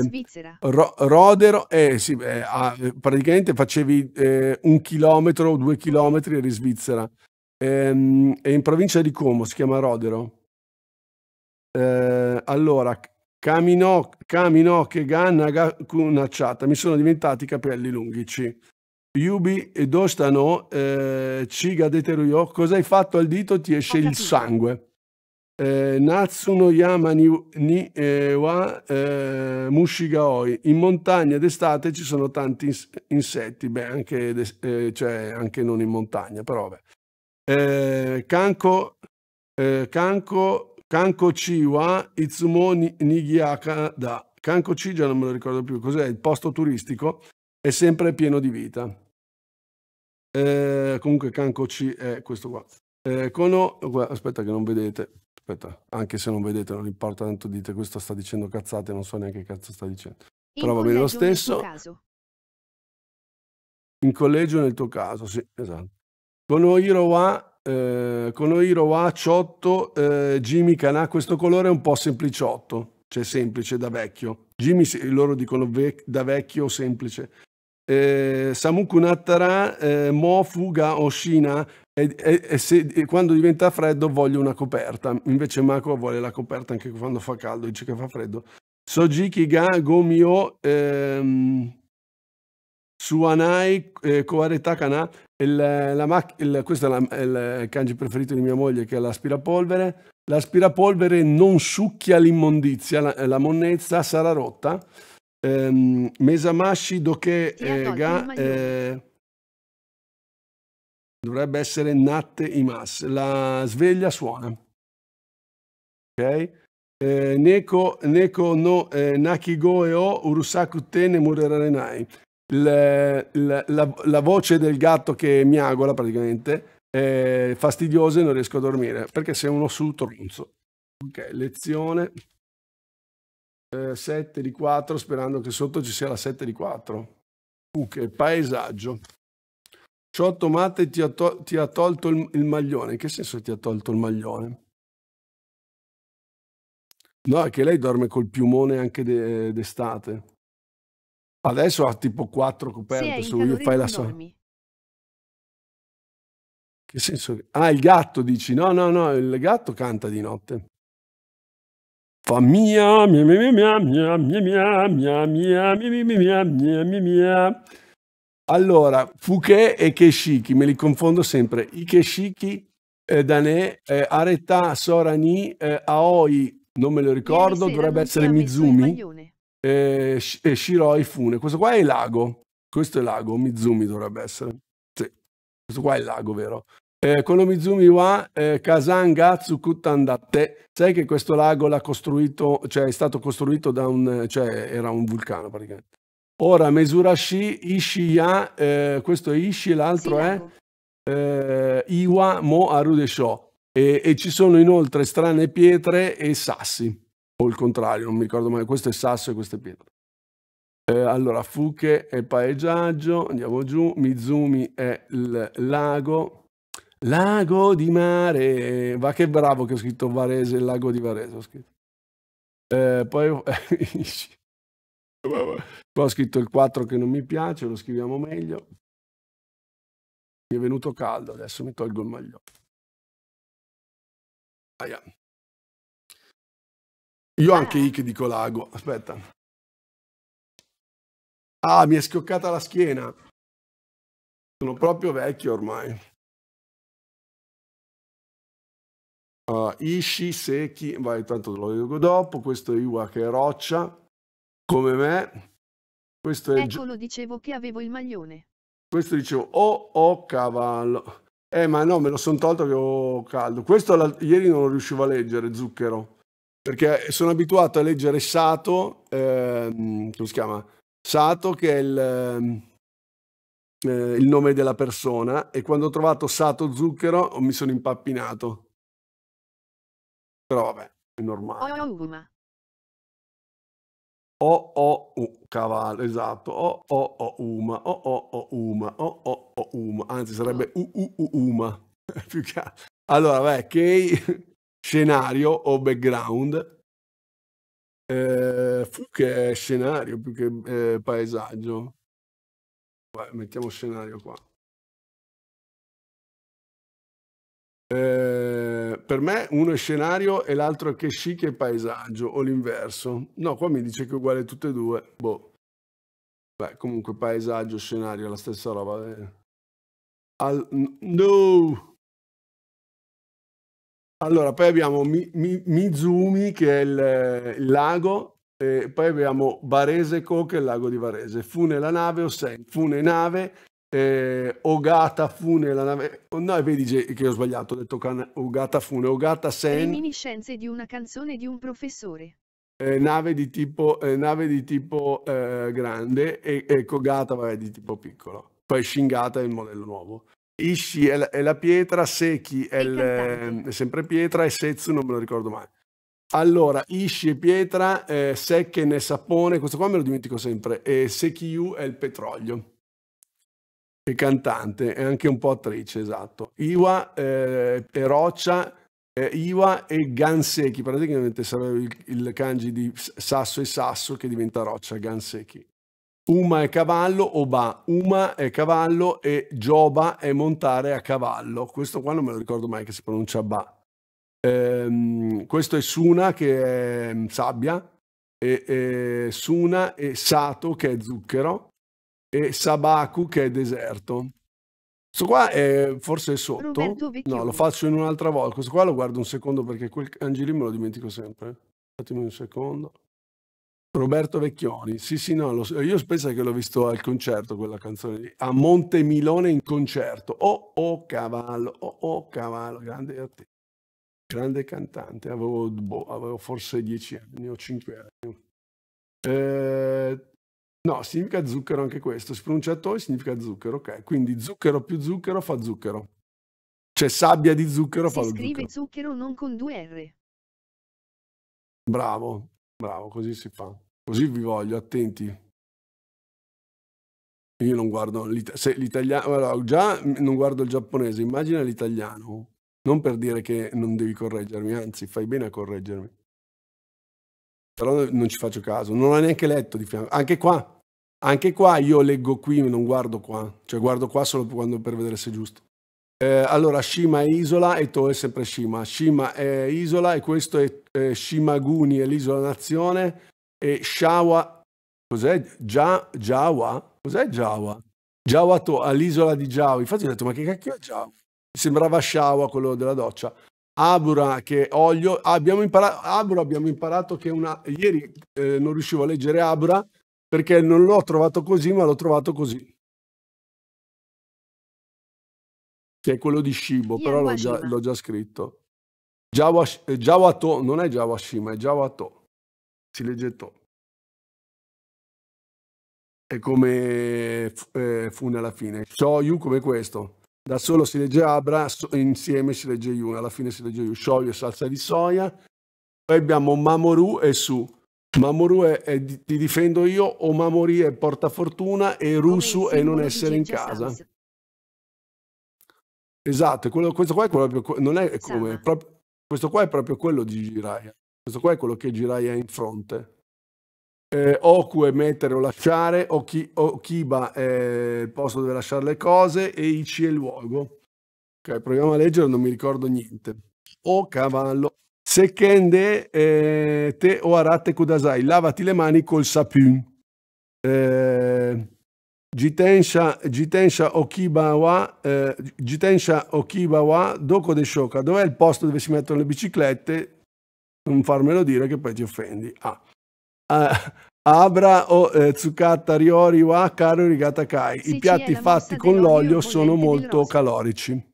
[SPEAKER 2] ro- Rodero, eh, sì, eh, ah, praticamente facevi eh, un chilometro o due chilometri eri in Svizzera. Ehm, è in provincia di Como, si chiama Rodero. Eh, allora, Camino, Camino, Kegan, Nagakunacciata, mi sono diventati i capelli lunghici. C. Yubi e Dostano, eh, Ciga Deteruyo, cosa hai fatto al dito? Ti esce il sangue eh, Natsuno Yama ni, ni eh, wa eh, Mushigaoi. In montagna d'estate ci sono tanti ins insetti, beh, anche, eh, cioè, anche, non in montagna, però vabbè. Eh, kanko, eh, kanko, kanko Chi wa Itsumo ni, Nigiaka da. Kanko Chi già non me lo ricordo più, cos'è? Il posto turistico è sempre pieno di vita. comunque Kanko Chi è questo qua. Eh, Kono, aspetta che non vedete, aspetta, anche se non vedete, non importa, tanto dite questo sta dicendo cazzate, non so neanche che cazzo sta dicendo. In Però va bene lo stesso. In collegio nel tuo caso, sì, esatto. Konohiro wa, eh, Konohiro wa Ciotto, eh, Jimmy Kanà, questo colore è un po' sempliciotto, cioè semplice da vecchio. Jimmy, loro dicono vec da vecchio semplice eh, Samuku Nattara eh, Mo Fuga Oshina e, e, e, se, e, quando diventa freddo voglio una coperta, invece Mako vuole la coperta anche quando fa caldo, dice che fa freddo. Sojiki ga gomio ehm, suanai eh, koaretakana, il, la mac- il, questo è la, il kanji preferito di mia moglie che è l'aspirapolvere, l'aspirapolvere non succhia l'immondizia, la, la monnezza sarà rotta ehm, Mesamashi Doke eh,
[SPEAKER 1] eh, dovrebbe essere Natte Imas. La sveglia suona. Ok? Eh, neko, neko
[SPEAKER 2] no eh, Nakigo e o Urusaku te murerarenai. La, la, la, voce del gatto che miagola praticamente è fastidiosa e non riesco a dormire perché sei uno sultronzo. Ok, lezione eh, 7 di 4 sperando che sotto ci sia la 7 di 4. Uh, che paesaggio. Ciotto Matte ti ha, to- ti ha tolto il, il, maglione. In che senso ti ha
[SPEAKER 1] tolto il maglione? No, è che lei dorme col piumone anche de- d'estate. Adesso ha tipo 4 coperte su cui fai la sua. Che senso? Ah, il gatto dici? No, no, no, il gatto canta di notte. Famiglia, mia mia
[SPEAKER 2] mia mia mia mia mia mia mia mia mia mia mia Allora, Fouquet e Keshiki, me li confondo sempre. I Keshiki, eh, Danè, eh, aretà Sorani, eh, Aoi, non me lo ricordo, dovrebbe essere Mizumi, e Shiroi Fune. Questo qua è il lago, questo è il lago, Mizumi dovrebbe essere. Sì, questo qua è il lago, vero? Eh, Konomizumi wa eh, Kasanga Tsukutandatte. Sai che questo lago l'ha costruito, cioè è stato costruito da un, cioè era un vulcano praticamente. Ora Mesurashi Ishiya, eh, questo è Ishi, l'altro sì, è eh, Iwa Mo Arudesho. E, e ci sono inoltre strane pietre e sassi, o il contrario, non mi ricordo mai, questo è sasso e questo è pietra. Eh, allora, Fuke è paesaggio, andiamo giù, Mizumi è il lago, Lago di mare. Va che bravo che ho scritto Varese, il lago di Varese. Ho scritto. Eh, poi ho scritto il 4 che non mi piace, lo scriviamo meglio.
[SPEAKER 1] Mi è venuto caldo, adesso mi tolgo il maglione. Aia. Io anche I che dico lago, aspetta. Ah, mi è schioccata la schiena. Sono proprio vecchio ormai. Uh, ah, Ishi, Secchi, vai, tanto lo dico dopo. Questo è Iwa che è
[SPEAKER 2] roccia, come me. Questo è... Eccolo,
[SPEAKER 3] dicevo che avevo il maglione.
[SPEAKER 2] Questo dicevo, oh, oh, cavallo. Eh, ma no, me lo sono tolto che ho caldo. Questo ieri non lo riuscivo a leggere, Zucchero. Perché sono abituato a leggere Sato, ehm, come si chiama? Sato che è il... Ehm... Eh, il nome della persona e quando ho trovato Sato Zucchero mi sono impappinato.
[SPEAKER 1] Però vabbè, è normale. Ouma. O o u cavallo, esatto. O o o uma, o o o
[SPEAKER 2] uma, o o o uma. Anzi sarebbe ah. u u u uma. Più che Allora, vabbè, che scenario o background eh,
[SPEAKER 1] più che scenario, più che eh, paesaggio. Beh, mettiamo scenario qua.
[SPEAKER 2] Eh, per me uno è scenario e l'altro è che chic e paesaggio o l'inverso. No,
[SPEAKER 1] qua mi dice che è uguale a tutte e due. Boh. Beh, comunque paesaggio, scenario, la stessa roba. Eh. Al, no! Allora, poi abbiamo mi, mi, Mizumi che è il, il lago,
[SPEAKER 2] poi abbiamo Varese Co che è il lago di Varese. Fune la nave o sei, Fune nave, eh, Ogata Fune, la nave... No, vedi che ho sbagliato, ho detto can... Ogata Fune, Ogata Sen...
[SPEAKER 3] Reminiscenze di una canzone di un professore.
[SPEAKER 2] Eh, nave di tipo, eh, nave di tipo eh, grande e, e Kogata vabbè, di tipo piccolo. Poi Shingata è il modello nuovo. Ishi è la, è la pietra, Seki è, il, è, sempre pietra e Setsu non me lo ricordo mai. Allora, Ishi è pietra, eh, Sekken è sapone, questo qua me lo dimentico sempre, e Sekiyu è il petrolio e cantante e anche un po' attrice, esatto. Iwa eh, e Roccia, eh, Iwa e Ganseki, praticamente sarebbe il, il kanji di sasso e sasso che diventa Roccia, Ganseki. Uma è cavallo, Oba, Uma è cavallo e Joba è montare a cavallo. Questo qua non me lo ricordo mai che si pronuncia Ba. Ehm, questo è Suna che è mm, sabbia, e, e Suna e Sato che è zucchero, e Sabaku che è deserto. Questo qua è forse sotto. No, lo faccio in un'altra volta. Questo qua lo guardo un secondo perché quel Angelino me lo dimentico sempre. Un un secondo. Roberto Vecchioni. Sì, sì, no, lo, io penso che l'ho visto al concerto quella canzone lì. A Montemilone in concerto. Oh, oh, cavallo, oh, oh, cavallo. Grande a te. Grande cantante. Avevo, boh, avevo forse dieci anni o cinque anni. Eh, No, significa zucchero anche questo. Si pronuncia toi, significa zucchero, ok. Quindi zucchero più zucchero fa zucchero. Cioè sabbia di zucchero si fa zucchero. Si
[SPEAKER 3] scrive zucchero non con due R.
[SPEAKER 1] Bravo, bravo, così si fa. Così vi voglio, attenti. Io non guardo
[SPEAKER 2] l'italiano, allora, già mhmm, non guardo il giapponese, immagina l'italiano. Non per dire che non devi correggermi, anzi fai bene a correggermi però non ci faccio caso, non ho neanche letto di fianco, anche qua, anche qua io leggo qui, non guardo qua, cioè guardo qua solo quando, per vedere se è giusto. Eh, allora, Shima è isola e To è sempre Shima. Shima è isola e questo è eh, Shimaguni, è l'isola nazione. E Shawa, cos'è? Gia, Jawa? Cos'è Jawa? Jawa To, all'isola di Jawa. Infatti ho detto, ma che cacchio è Jawa? Sembrava Shawa quello della doccia. Abura che Olio, abbiamo imparato, Abura abbiamo imparato che una, ieri eh, non riuscivo a leggere Abura perché non l'ho trovato così ma l'ho trovato così.
[SPEAKER 1] Che è quello di Shibo, però l'ho già, l'ho già, scritto. Jawash, eh, non è Jawashima, è Jawato. Si legge To. È come eh, fu alla
[SPEAKER 2] fine. Shoyu come questo da solo si legge Abra, insieme si legge Yun, alla fine si legge Yun, Shoyu e salsa di soia. Poi abbiamo Mamoru e Su. Mamoru è, è ti difendo io o Mamori è fortuna, e Rusu è non essere in casa. Esatto, quello, questo qua è proprio, non è come, proprio, questo qua è proprio quello di Jiraiya. Questo qua è quello che Jiraiya è in fronte eh, Oku è mettere o lasciare, Oki, Okiba è il posto dove lasciare le cose e Ichi è il luogo. Ok, proviamo a leggere, non mi ricordo niente. O cavallo. Sekende eh, te o arate kudasai, lavati le mani col sapun. Eh, Jitensha, Jitensha Okibawa, eh, Jitensha Okibawa, Doko de Shoka, dov'è il posto dove si mettono le biciclette? Non farmelo dire che poi ti offendi. Ah. Abra o eh, Zucata Riori wa Caro Rigatakai. I piatti
[SPEAKER 1] fatti con l'olio sono molto calorici.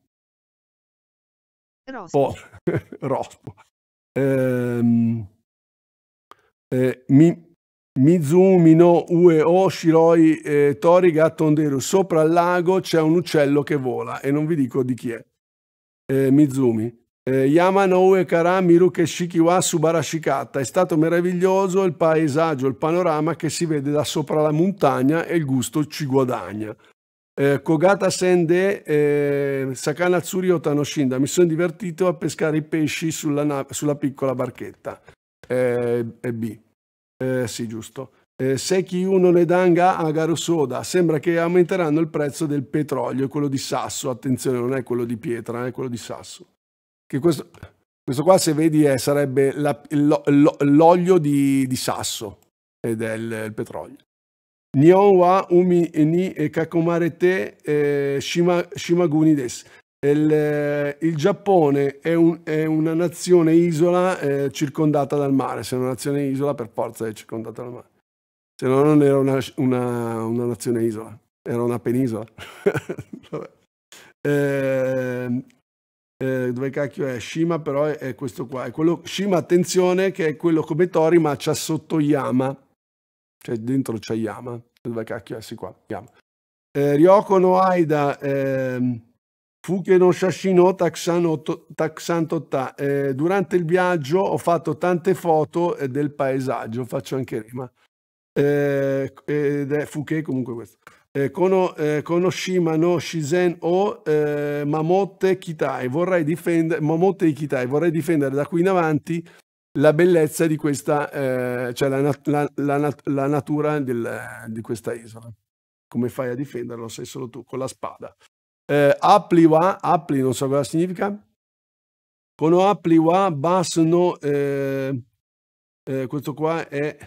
[SPEAKER 1] Rospo. Oh, rospo. Ehm, eh, mi,
[SPEAKER 2] Mizumi no Ue o Shiroi eh, Tori Gattonderu. Sopra il lago c'è un uccello che vola e non vi dico di chi è. Eh, Mizumi. Eh, Yamanoue Karamiru Keshikiwa Subarashikata. È stato meraviglioso il paesaggio, il panorama che si vede da sopra la montagna e il gusto ci guadagna. Eh, Kogata Sende eh, Sakana Tsuri Otanoshinda. Mi sono divertito a pescare i pesci sulla, sulla piccola barchetta. Eh, B. Eh, sì, giusto. Eh, Seki Uno Nedanga Agaro Soda. Sembra che aumenteranno il prezzo del petrolio, quello di sasso. Attenzione, non è quello di pietra, è quello di sasso. Che questo, questo qua, se vedi, è, eh, sarebbe l'olio di, di, sasso ed è il, il petrolio. Nihon wa umi ni kakomarete eh, shima, shimaguni desu. Il, eh, il, Giappone è, un, è, una nazione isola eh, circondata dal mare. Se è una nazione isola, per forza è circondata dal mare. Se no, non era una, una, una nazione isola, era una penisola. eh, eh, dove cacchio è Shima però è, è, questo qua è quello Shima attenzione che è quello come Tori ma c'ha sotto Yama cioè dentro c'è Yama dove cacchio è sì qua Yama eh, Ryoko no Aida eh, Fuke no Shashino Taxan Taxantotta eh, durante il viaggio ho fatto tante foto eh, del paesaggio faccio anche rima eh, ed è Fuke comunque questo eh, kono, eh, Konoshima no Shizen o eh, Mamotte Kitai. Vorrei difendere Mamotte Kitai, vorrei difendere da qui in avanti la bellezza di questa, eh, cioè la, nat- la, la, nat- la natura del, di questa isola. Come fai a difenderlo? Sei solo tu con la spada. Eh, Apliwa, Apli non so cosa significa. Kono Apliwa Basno, eh, eh, questo qua è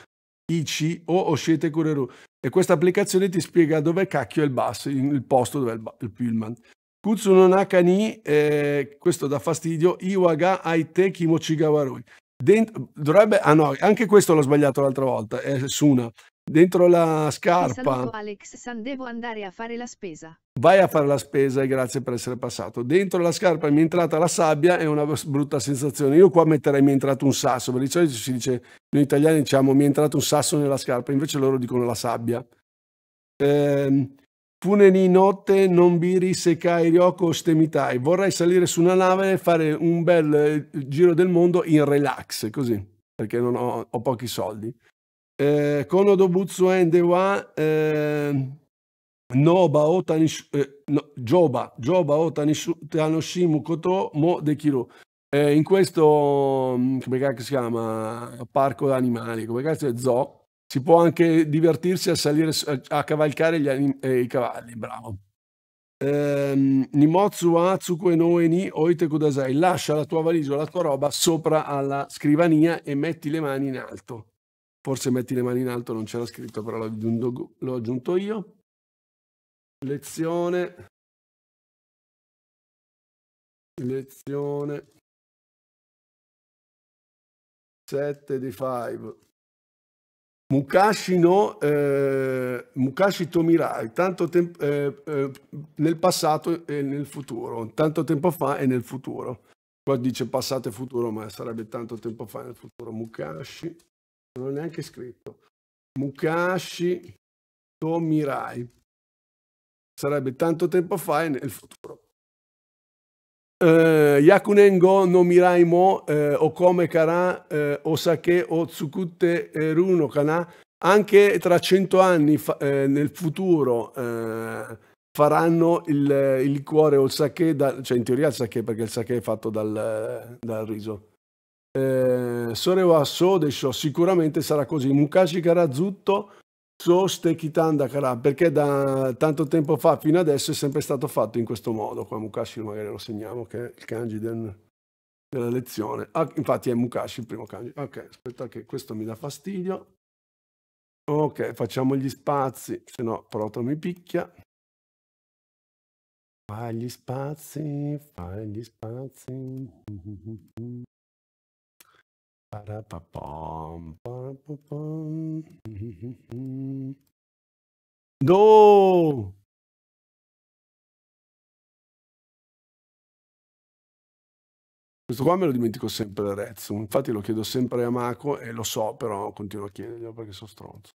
[SPEAKER 2] Ichi o Oscete Cureru. e questa applicazione ti spiega dove cacchio è il bus, il posto dove è il, il pullman. Kutsu no naka ni, eh, questo dà fastidio, Iwaga aite kimochigawarui. Dent- dovrebbe, ah no, anche questo l'ho sbagliato l'altra volta, è Suna. Dentro la scarpa. Saluto
[SPEAKER 3] Alex, San, devo andare a fare la spesa
[SPEAKER 2] vai a fare la spesa e grazie per essere passato. Dentro la scarpa mi è entrata la sabbia, è una brutta sensazione. Io qua metterei mi è entrato un sasso, perché di solito si dice, noi italiani diciamo mi è entrato un sasso nella scarpa, invece loro dicono la sabbia. Eh, Funeni notte non biri se sekai ryoko ostemitai. Vorrei salire su una nave e fare un bel eh, giro del mondo in relax, così, perché non ho, ho pochi soldi. Eh, Konodo butsu ende wa... Eh, Noba Otanish, eh, no, Joba, Joba Otanishimu Koto Mo Dekiro. Eh, in questo, mm, come cacchio si chiama, parco d'animali, come cacchio è zoo, si può anche divertirsi a salire, a, a cavalcare gli anim, eh, i cavalli, bravo. Ehm, Nimotsu e Noeni Oite Kudasai, lascia la tua valigia o la tua roba sopra alla scrivania e metti le mani in alto. Forse metti
[SPEAKER 1] le mani in alto, non c'era scritto, però l'ho aggiunto, l'ho aggiunto io lezione lezione 7 di 5 Mukashi no eh, Mukashi Tomirai tanto tempo eh, eh,
[SPEAKER 2] nel passato e nel futuro tanto tempo fa e nel futuro qua dice passato e futuro ma sarebbe tanto tempo fa e nel futuro Mukashi non ho neanche scritto
[SPEAKER 1] Mukashi Tomirai sarebbe tanto tempo fa e nel futuro. Uh, Yakunengo no
[SPEAKER 2] Mirai mo uh, eh, Okome kara uh, Osake o Tsukute Runo kana anche tra cento anni fa, eh, nel futuro eh, faranno il, il, liquore o il sake, da, cioè in teoria il sake perché il sake è fatto dal, dal riso. Eh, Sorewa Sodesho sicuramente sarà così. Mukashi Karazutto So Stekitanda Kara, perché da tanto tempo fa fino adesso è sempre stato fatto in questo modo. Qua Mukashi magari lo segniamo, che è il kanji del, della lezione. Ah, infatti è Mukashi il primo kanji. Ok, aspetta che questo mi dà fastidio. Ok, facciamo gli spazi, se no Proto mi picchia. Fai gli spazi, fai gli spazi.
[SPEAKER 1] Do! Questo qua me lo dimentico sempre da Rez, infatti lo chiedo sempre a Mako e lo so, però continuo a chiederglielo perché
[SPEAKER 2] sono stronzo.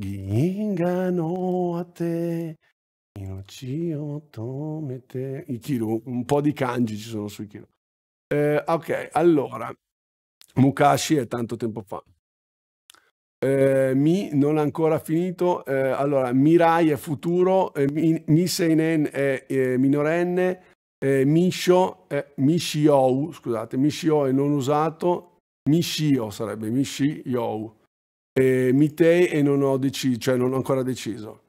[SPEAKER 2] Gingano a te, I Kiru, un po' di kanji ci sono sui Kiru. Eh, ok, allora, Mukashi è tanto tempo fa. Eh, mi non ancora finito. Eh, allora, Mirai è futuro, eh, Miseinen è eh, minorenne, eh, Misho è eh, Mishio, scusate, Mishio è non usato, Mishio sarebbe Mishio. Eh, Mitei e non ho deciso, cioè non ho ancora deciso.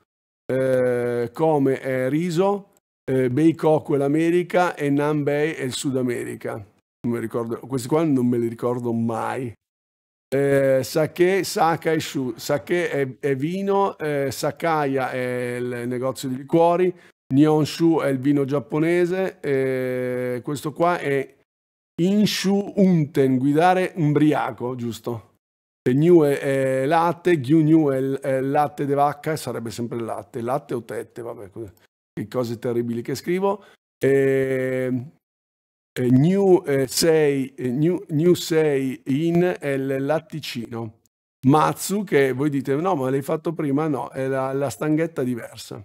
[SPEAKER 2] come eh, è Riso, eh, Beikoku è l'America e Nanbei è il Sud America non mi ricordo, questi qua non me li ricordo mai. Eh, sake, Saka e Shu, Sake è, è vino, eh, Sakaya è il negozio di liquori, Nyonshu è il vino giapponese, eh, questo qua è Inshu Unten, guidare umbriaco, giusto? E new è, è latte, Gyunyu è, è latte di vacca, sarebbe sempre latte, latte o tette, vabbè, che cose terribili che scrivo. E ehm, eh, new 6, eh, eh, New, New 6 in è il latticino. Matsu, che voi dite no, ma l'hai fatto prima? No, è la, la stanghetta diversa.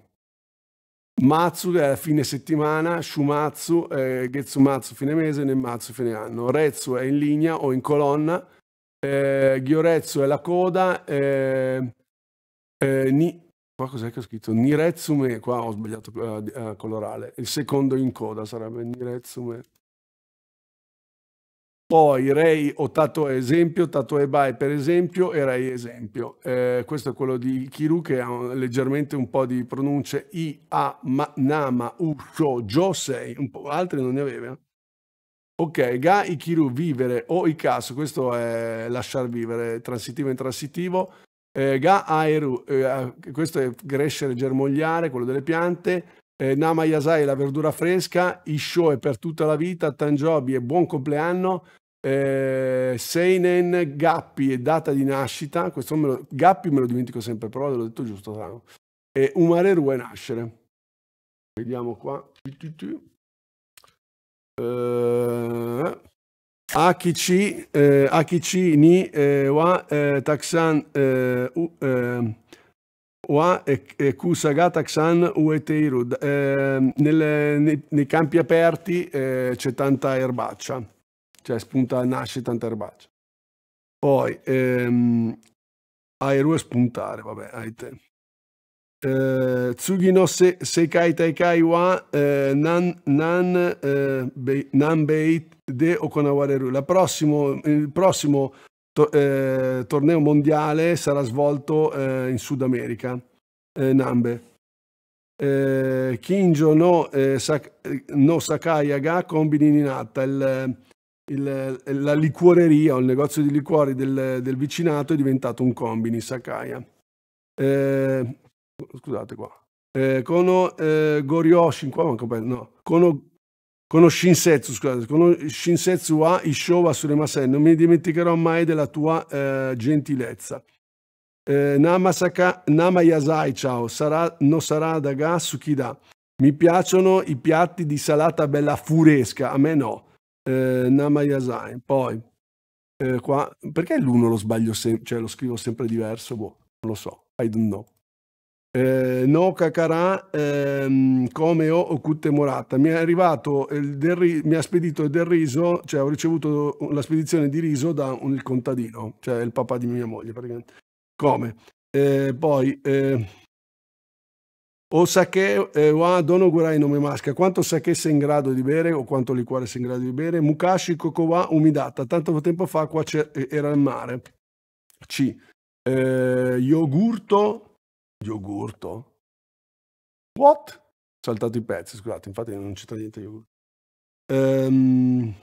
[SPEAKER 2] Matsu è fine settimana, Shumatsu, eh, Getsumatsu fine mese, Nematsu fine anno. Retsu è in linea o in colonna, eh, Gyoretsu è la coda, eh, eh, ni, qua cos'è che ho scritto? Niretsume, qua ho sbagliato eh, con l'orale, il secondo in coda sarebbe Niretsume. Poi Ray ho dato esempio, Tatoebai per esempio e Ray esempio. Eh, questo è quello di Kiru che ha leggermente un po' di pronunce I, A, ma, Nama, Usho, Josei, un po' altri non ne aveva. Ok, Ga, Ikiru, vivere o Ikasu, questo è lasciar vivere, transitivo e intransitivo. Eh, ga, Aeru, eh, questo è crescere, germogliare, quello delle piante. Eh, Nama Yasai, la verdura fresca, Isho è per tutta la vita, Tanjobi è buon compleanno, eh, Seinen, Gappi e data di nascita, questo me lo, Gappi me lo dimentico sempre, però l'ho detto giusto, Sano. e Umare è nascere. Vediamo qua. Eh, Akichi, eh, Akichi ni eh, wa eh, taksan eh, u, eh, wa e, e kusaga taksan ueteiru. Eh, nei, nei campi aperti eh, c'è tanta erbaccia cioè spunta, nasce tanta erbaccia. Poi, ehm, Aeru è spuntare, vabbè, Aite. Eh, tsugi no se, Sekai Taikai wa eh, Nan, nan, eh, be, nan Beit de Okonawareru. La prossimo, il prossimo to, eh, torneo mondiale sarà svolto eh, in Sud America, eh, Nambe. Eh, Kinjo no, sak, no Sakai Aga Combini Ninata. Il, il, eh, la liquoreria o il negozio di liquori del, del vicinato è diventato un combini Sakaya. Eh, scusate qua. Eh, Kono eh, Gorioshin, qua manco bello, no. Kono, Kono Shinsetsu, scusate, Kono Shinsetsu wa Ishowa Suremasen, non mi dimenticherò mai della tua eh, gentilezza. Eh, nama, saka, nama Yasai, ciao, sarà, no sarà da gas, Gassukida. Mi piacciono i piatti di salata bella furesca, a me no eh, Namayazain, poi eh, qua, perché l'uno lo sbaglio sempre, cioè lo scrivo sempre diverso, boh, non lo so, I don't know. Eh, no Kakara ehm, come ho Okute Morata mi è arrivato il del, mi ha spedito del riso cioè ho ricevuto la spedizione di riso da un contadino cioè il papà di mia moglie praticamente come eh, poi eh, o sake eh, wa dono gurai nome masca, quanto sake sei in grado di bere o quanto liquore sei in grado di bere, mukashi kokowa umidata, tanto tempo fa qua eh, era il mare.
[SPEAKER 1] C. Eh, yogurto, yogurto? What? Saltato i pezzi, scusate, infatti non c'è niente yogurt. Um, ehm,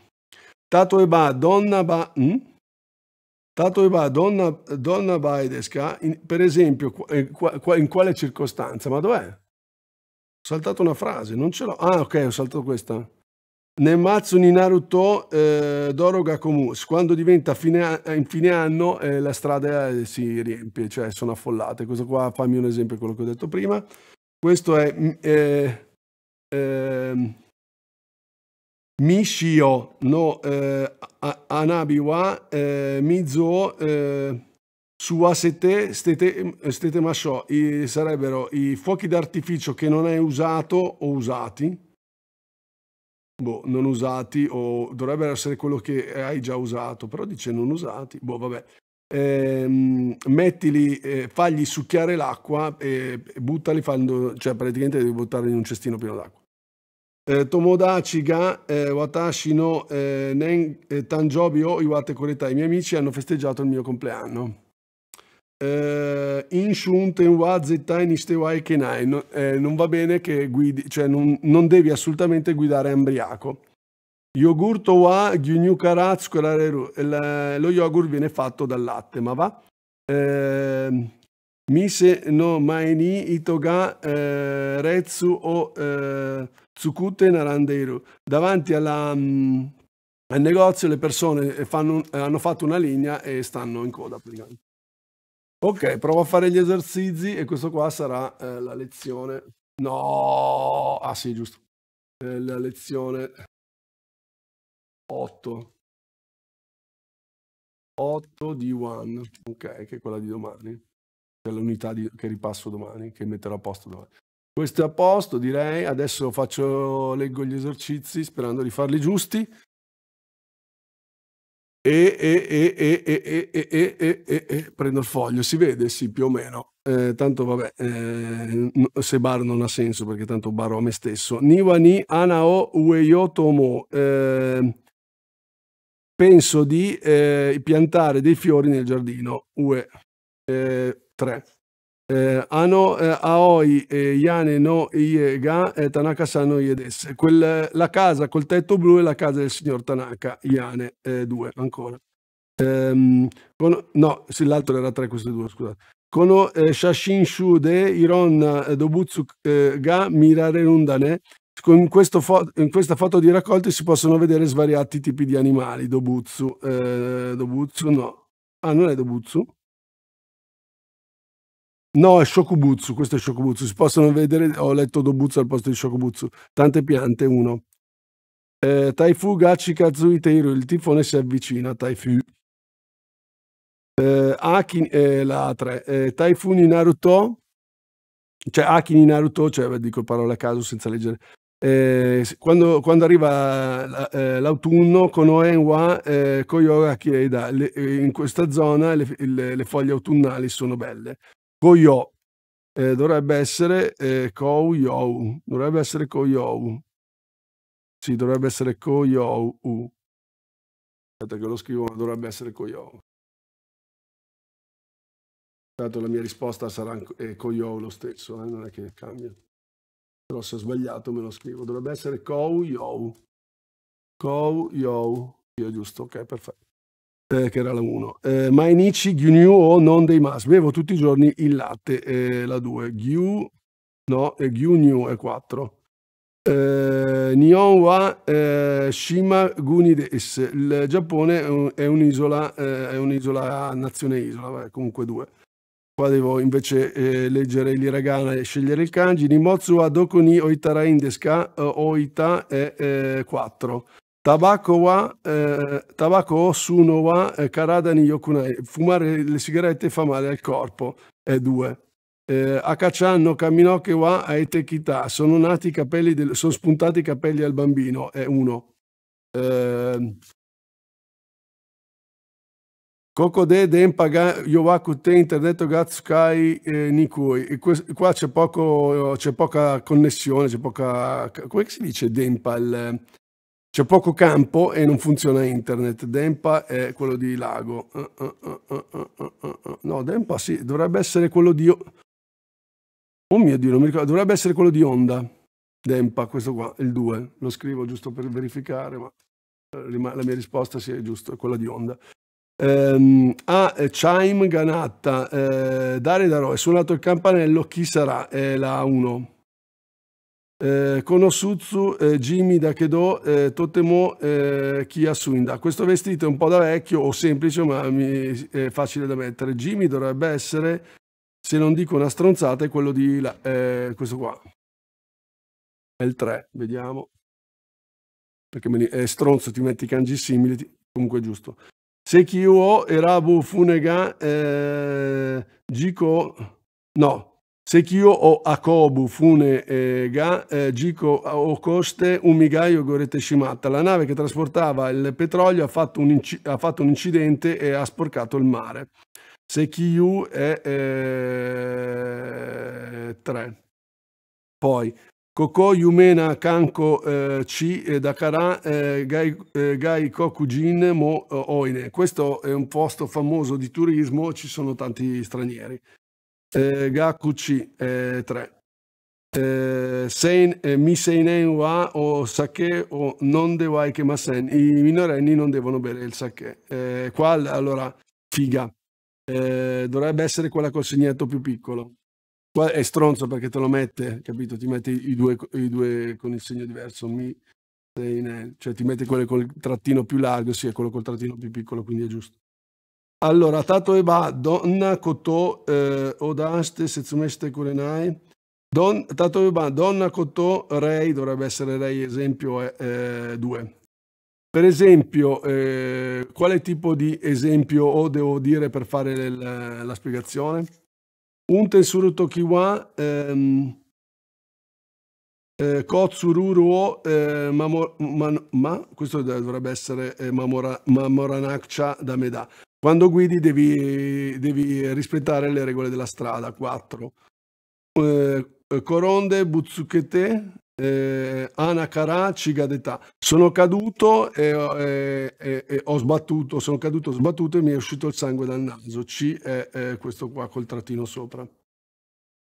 [SPEAKER 2] tato e ba, donna ba... Hm? Tato Eva, donna, donna Baidesca, in, per esempio, in, eh, in quale circostanza? Ma dov'è? Ho saltato una frase, non ce l'ho. Ah, ok, ho saltato questa. Nel mazzo di Naruto eh, Doroga Komus, quando diventa fine, eh, in fine anno eh, la strada eh, si riempie, cioè sono affollate. Questo qua, fammi un esempio di quello che ho detto prima. Questo è mm, eh, eh, Mishio no eh, Anabiwa Mizo Suasete stete, stete masciò i, sarebbero i fuochi d'artificio che non hai usato o usati, boh, non usati o dovrebbero essere quello che hai già usato, però dice non usati, boh, vabbè. Ehm, mettili, eh, fagli succhiare l'acqua e buttali, fando, cioè praticamente devi buttare in un cestino pieno d'acqua. Eh, Tomodachi ga eh, watashi no eh, nen, eh, tanjobi o iwate koretai. I miei amici hanno festeggiato il mio compleanno eh, in Shun Tenwa Zetain Ishtewa Ekenai, no, eh, non va bene che guidi, cioè non, non devi assolutamente guidare embriaco. Yogurt wa gyunyu karatsu lo yogurt viene fatto dal latte, ma va? Ehm, mise no maini itoga eh, retsu o eh, tsukute narandeiru. Davanti alla, mm, al negozio le persone fanno, hanno fatto una linea e stanno in coda praticamente. Ok, provo a fare gli esercizi e questo qua sarà eh, la lezione. No,
[SPEAKER 1] ah sì, giusto. Eh, la lezione 8. 8 di 1, ok, che è quella di domani.
[SPEAKER 2] Che è l'unità di... che ripasso domani, che metterò a posto domani. Questo è a posto, direi. Adesso faccio, leggo gli esercizi sperando di farli giusti
[SPEAKER 1] e, e, e, e, e,
[SPEAKER 2] e, e, e, e, prendo il foglio, si vede? Sì, più o meno. Eh, tanto vabbè, eh, se bar non ha senso perché tanto baro a me stesso. Niwa ni anao ueyo Eh, penso di piantare dei fiori nel giardino. Ue, 3. Eh, ano eh, aoi eh, yane no iega eh, Tanaka sano iedes. Quel, la casa col tetto blu è la casa del signor Tanaka Iane 2 eh, ancora. Ehm, con, no, sì, l'altro era 3, queste due, scusate. Kono eh, shashin shu de iron eh, dobutsu ga mirare rundane. In, in, questa foto di raccolti si possono vedere svariati tipi di animali. Dobutsu, dobutsu no. Ah, non è dobutsu? No, è Shokubutsu, questo è Shokubutsu. Si possono vedere ho letto Dobutsu al posto di Shokubutsu. Tante piante, uno. Eh, taifu Gachi Kazui Teiro, il tifone si avvicina, Taifu. Eh, Aki, eh, la A3. Eh, Taifun in Naruto, cioè Aki, in Naruto, cioè dico parole a caso senza leggere. Eh, quando, quando, arriva eh, l'autunno, Konoe wa eh, Koyoga Kieda, eh, in questa zona le, le, le foglie autunnali sono belle. Koyo eh, dovrebbe essere eh, Kouyou, dovrebbe
[SPEAKER 1] essere Koyo Sì, dovrebbe essere Koyou. Aspetta che lo scrivo, dovrebbe essere Koyo Tanto la mia risposta sarà eh, Koyou lo stesso, eh, non è che cambia. Però se ho
[SPEAKER 2] sbagliato me lo scrivo. Dovrebbe essere Koyou. Koyou. Io giusto, ok, perfetto eh, che era la 1. Eh, Mainichi Gyu o non dei mas. Bevo tutti i giorni il latte, eh, la 2. Gyu, no, e eh, Gyu New è 4. Eh, Nihon wa eh, Shima Guni desu. Il Giappone è un'isola, eh, è un'isola, nazione isola, vabbè, comunque 2. Qua devo invece eh, leggere l'iragana e scegliere il kanji. Nimotsu wa dokuni oitara indeska eh, oita è 4. Tabacco wa, eh, tabacco o suno wa eh, karada ni yokunai. Fumare le sigarette fa male al corpo. È due. Eh, Akachan no Kaminoke wa Aetekita. Sono nati i capelli, del, sono spuntati i capelli al bambino. È uno. Eh, Kokode Denpaga te Interdetto Gatsukai eh, Nikui. qua c'è, poco, c'è poca connessione, c'è poca... Come si dice Denpa? Il, c'è poco campo e non funziona internet. Dempa è quello di Lago. Uh, uh, uh, no, Dempa sì, dovrebbe essere quello di... Oh mio Dio, non mi ricordo. Dovrebbe essere quello di Onda. Dempa, questo qua, il 2. Lo scrivo giusto per verificare, ma eh, la mia risposta sì, è giusta, è quella di Onda. Um, ehm, a ah, Chaim Ganatta, eh, Dare Darò, è suonato il campanello, chi sarà? È la 1 eh, Konosutsu eh, Jimmy da Kedo eh, Totemo eh, Kia Suinda. Questo vestito è un po' da vecchio o semplice, ma mi, è facile da mettere. Jimmy dovrebbe essere, se non dico una stronzata, è quello di là, eh, questo qua. È il 3, vediamo. Perché me li, è stronzo, ti metti kanji simili, ti, comunque è giusto. Sekiwo Erabu Funega eh, Jiko... No, Sekio o Akobu Fune eh, Ga eh, Jiko Okoste Umigaio Gorete Shimata. La nave che trasportava il petrolio ha fatto un, ha fatto un incidente e ha sporcato il mare. Sekiyu è 3. Eh, Poi Koko Yumena Kanko eh, Chi eh, Dakara eh, Gai, eh, Gai Kokujin Mo eh, Oine. Questo è un posto famoso di turismo, ci sono tanti stranieri eh, Gakuchi eh, 3. Eh, sein, eh, seinen wa o sake o non de wai che masen i minorenni non devono bere il sake eh, qua allora figa eh, dovrebbe essere quella col segnetto più piccolo qua è stronzo perché te lo mette capito ti mette i due, i due con il segno diverso mi seinen cioè ti mette quello col trattino più largo sì è quello col trattino più piccolo quindi è giusto allora, tatoeba donna koto eh, odaste setsumeste kurenai. Don, tatoeba donna koto rei, dovrebbe essere rei esempio 2. Eh, eh per esempio, eh, quale tipo di esempio o devo dire per fare l- eh, la spiegazione? Un tensuru tokiwa ehm, eh, kotsururu eh, mamor, ma, ma, questo dovrebbe essere eh, mamora, mamoranakcha da meda. Quando guidi devi, devi rispettare le regole della strada. 4. Eh, eh, coronde, Buzzuchete, eh, Anakara, Cigadetà. Sono caduto e, e, e, e, ho sbattuto, sono caduto, ho sbattuto e mi è uscito il sangue dal naso. C è, eh, è eh, questo qua col trattino sopra.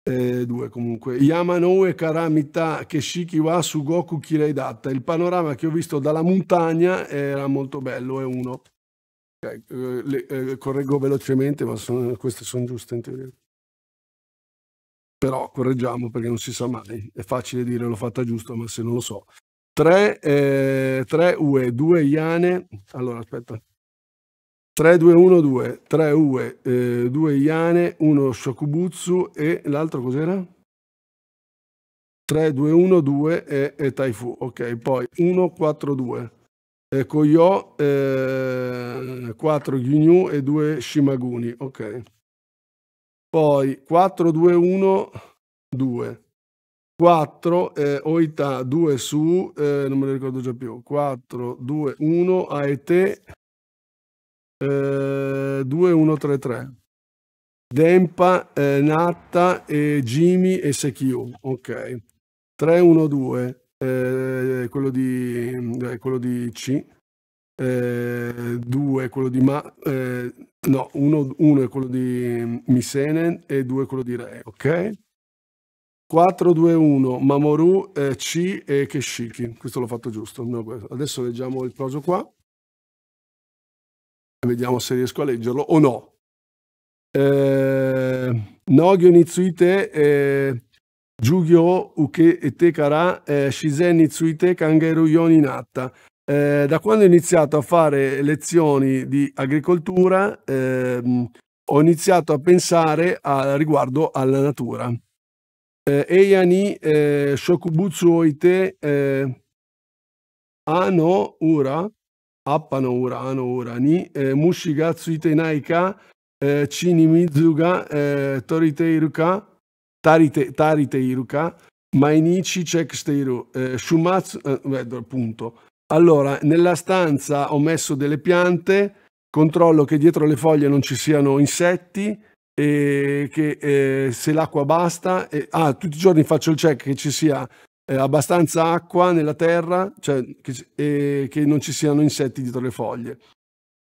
[SPEAKER 2] Eh, due comunque. Yamanoue Karamita Keshiki wa Sugoku Kireidatta. Il panorama che ho visto dalla montagna era molto bello, è uno. Okay, eh, eh, le, eh, correggo velocemente, ma sono, queste sono giuste in teoria. Però correggiamo perché non si sa mai. È facile dire l'ho fatta giusto, ma se non lo so. 3, eh, 3 UE, 2 Iane. Allora, aspetta. 3, 2, 1, 2. 3 UE, eh, Iane, 1 Shokubutsu e l'altro cos'era? 3, 2, 1, 2 e, e Taifu. Ok, poi 1, 4, 2 eh, Koyo, eh, 4 Ginyu e 2 Shimaguni. Ok. Poi 4, 2, 1, 2. 4 eh, Oita, 2 su, eh, non me lo ricordo già più. 4, 2, 1 AET, eh, 2, 1, 3, 3. Dempa, eh, Natta, e Jimmy e Sekyu. Ok. 3, 1, 2 eh, quello, di, eh, quello di C, 2 eh, quello di Ma, eh, no, 1 è quello di Misenen e 2 quello di Re, ok? 4-2-1 Mamoru, eh, C e Keshiki, questo l'ho fatto giusto, adesso leggiamo il coso qua, vediamo se riesco a leggerlo o no. Eh, Nogyo Nitsuite eh, Giugio Uke Ete Kara eh, Shisen Itsuite Kangeru Yoni Natta. Eh, da quando ho iniziato a fare lezioni di agricoltura ehm, ho iniziato a pensare a, riguardo alla natura. Eh, Eiani Eia ni eh, Shokubutsu Oite eh, Ano Ura Appano Ura Ano Ura ni eh, mushiga tsuite Naika eh, Chinimizuga eh, ruka, Tarite, Iruka, Mainichi Ceksteiru, eh, Shumatsu, eh, appunto. Allora, nella stanza ho messo delle piante, controllo che dietro le foglie non ci siano insetti, e che eh, se l'acqua basta, e, ah, tutti i giorni faccio il check che ci sia eh, abbastanza acqua nella terra cioè, che, e che non ci siano insetti dietro le foglie.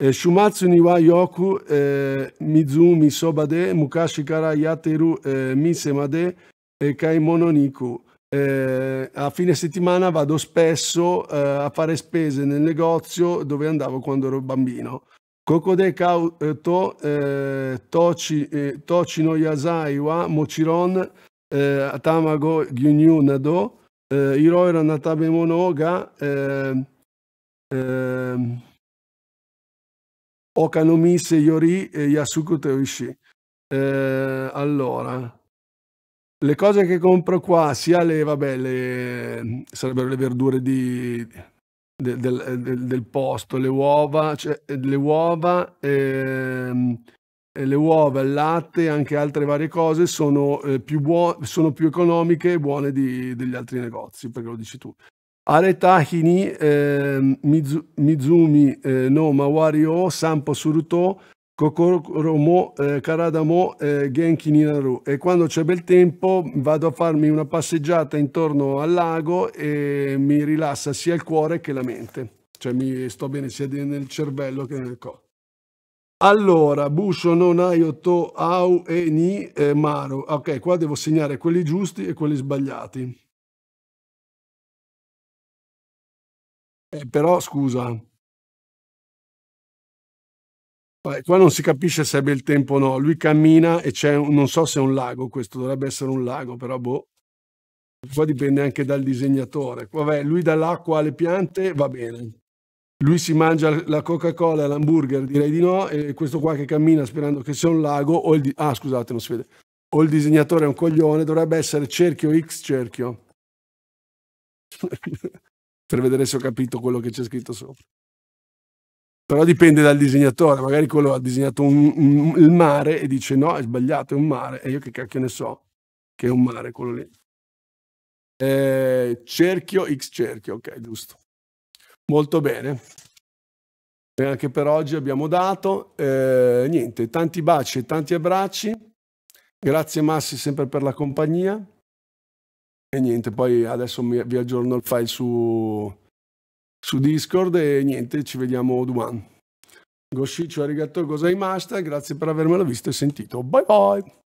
[SPEAKER 2] Eh, Shumatsu yoku, eh, Mizumi sobade, Mukashi yateru えー、末にはよく、えー、湖そばで昔からやっている、えー、店まで、えー、買い物に行く。Eh, eh, a fine settimana vado spesso eh, a fare spese nel negozio dove andavo quando ero bambino. Kokode kauto, to eh, tochi eh, tochi no yasai wa mochiron eh, atamago gyunyu nado eh, iroiro natabemono ga eh, eh, Okanomise Yori e Yasuko Teushi. Eh, allora, le cose che compro qua, sia le, vabbè, le, sarebbero le verdure di, del, del, del, posto, le uova, cioè, le uova, ehm, le uova, il latte e anche altre varie cose sono, eh, più, buone, sono più economiche e buone di, degli altri negozi, perché lo dici tu. Aretahini, eh, Mizumi eh, no Mawario, Sampo Suruto, Kokoromo, eh, Karadamo, eh, Genki Ninaru. E quando c'è bel tempo vado a farmi una passeggiata intorno al lago e mi rilassa sia il cuore che la mente. Cioè mi sto bene sia nel cervello che nel corpo. Allora, Busho non Ayoto Au e Ni
[SPEAKER 1] eh, Maru. Ok, qua devo segnare quelli giusti e quelli sbagliati. Eh, però scusa, qua non si capisce se abbia il tempo o no. Lui cammina e c'è,
[SPEAKER 2] non so se è un lago, questo dovrebbe essere un lago, però boh. Qua dipende anche dal disegnatore. Vabbè, lui dall'acqua alle piante va bene. Lui si mangia la Coca-Cola e l'hamburger, direi di no, e questo qua che cammina sperando che sia un lago, o il, ah, scusate, non si vede, o il disegnatore è un coglione, dovrebbe essere cerchio X cerchio
[SPEAKER 1] per vedere se ho capito quello che c'è scritto sopra.
[SPEAKER 2] Però dipende dal disegnatore, magari quello ha disegnato un, un, il mare e dice no, è sbagliato, è un mare, e io che cacchio ne so che è un mare quello lì. Eh, cerchio X cerchio, ok, giusto. Molto bene. E anche per oggi abbiamo dato. Eh, niente, tanti baci e tanti abbracci. Grazie Massi sempre per la compagnia. E niente, poi adesso vi aggiorno il file su, su Discord e niente, ci vediamo domani.
[SPEAKER 1] Gosciccio arigato cosa imasta, grazie per avermelo visto e sentito. Bye bye!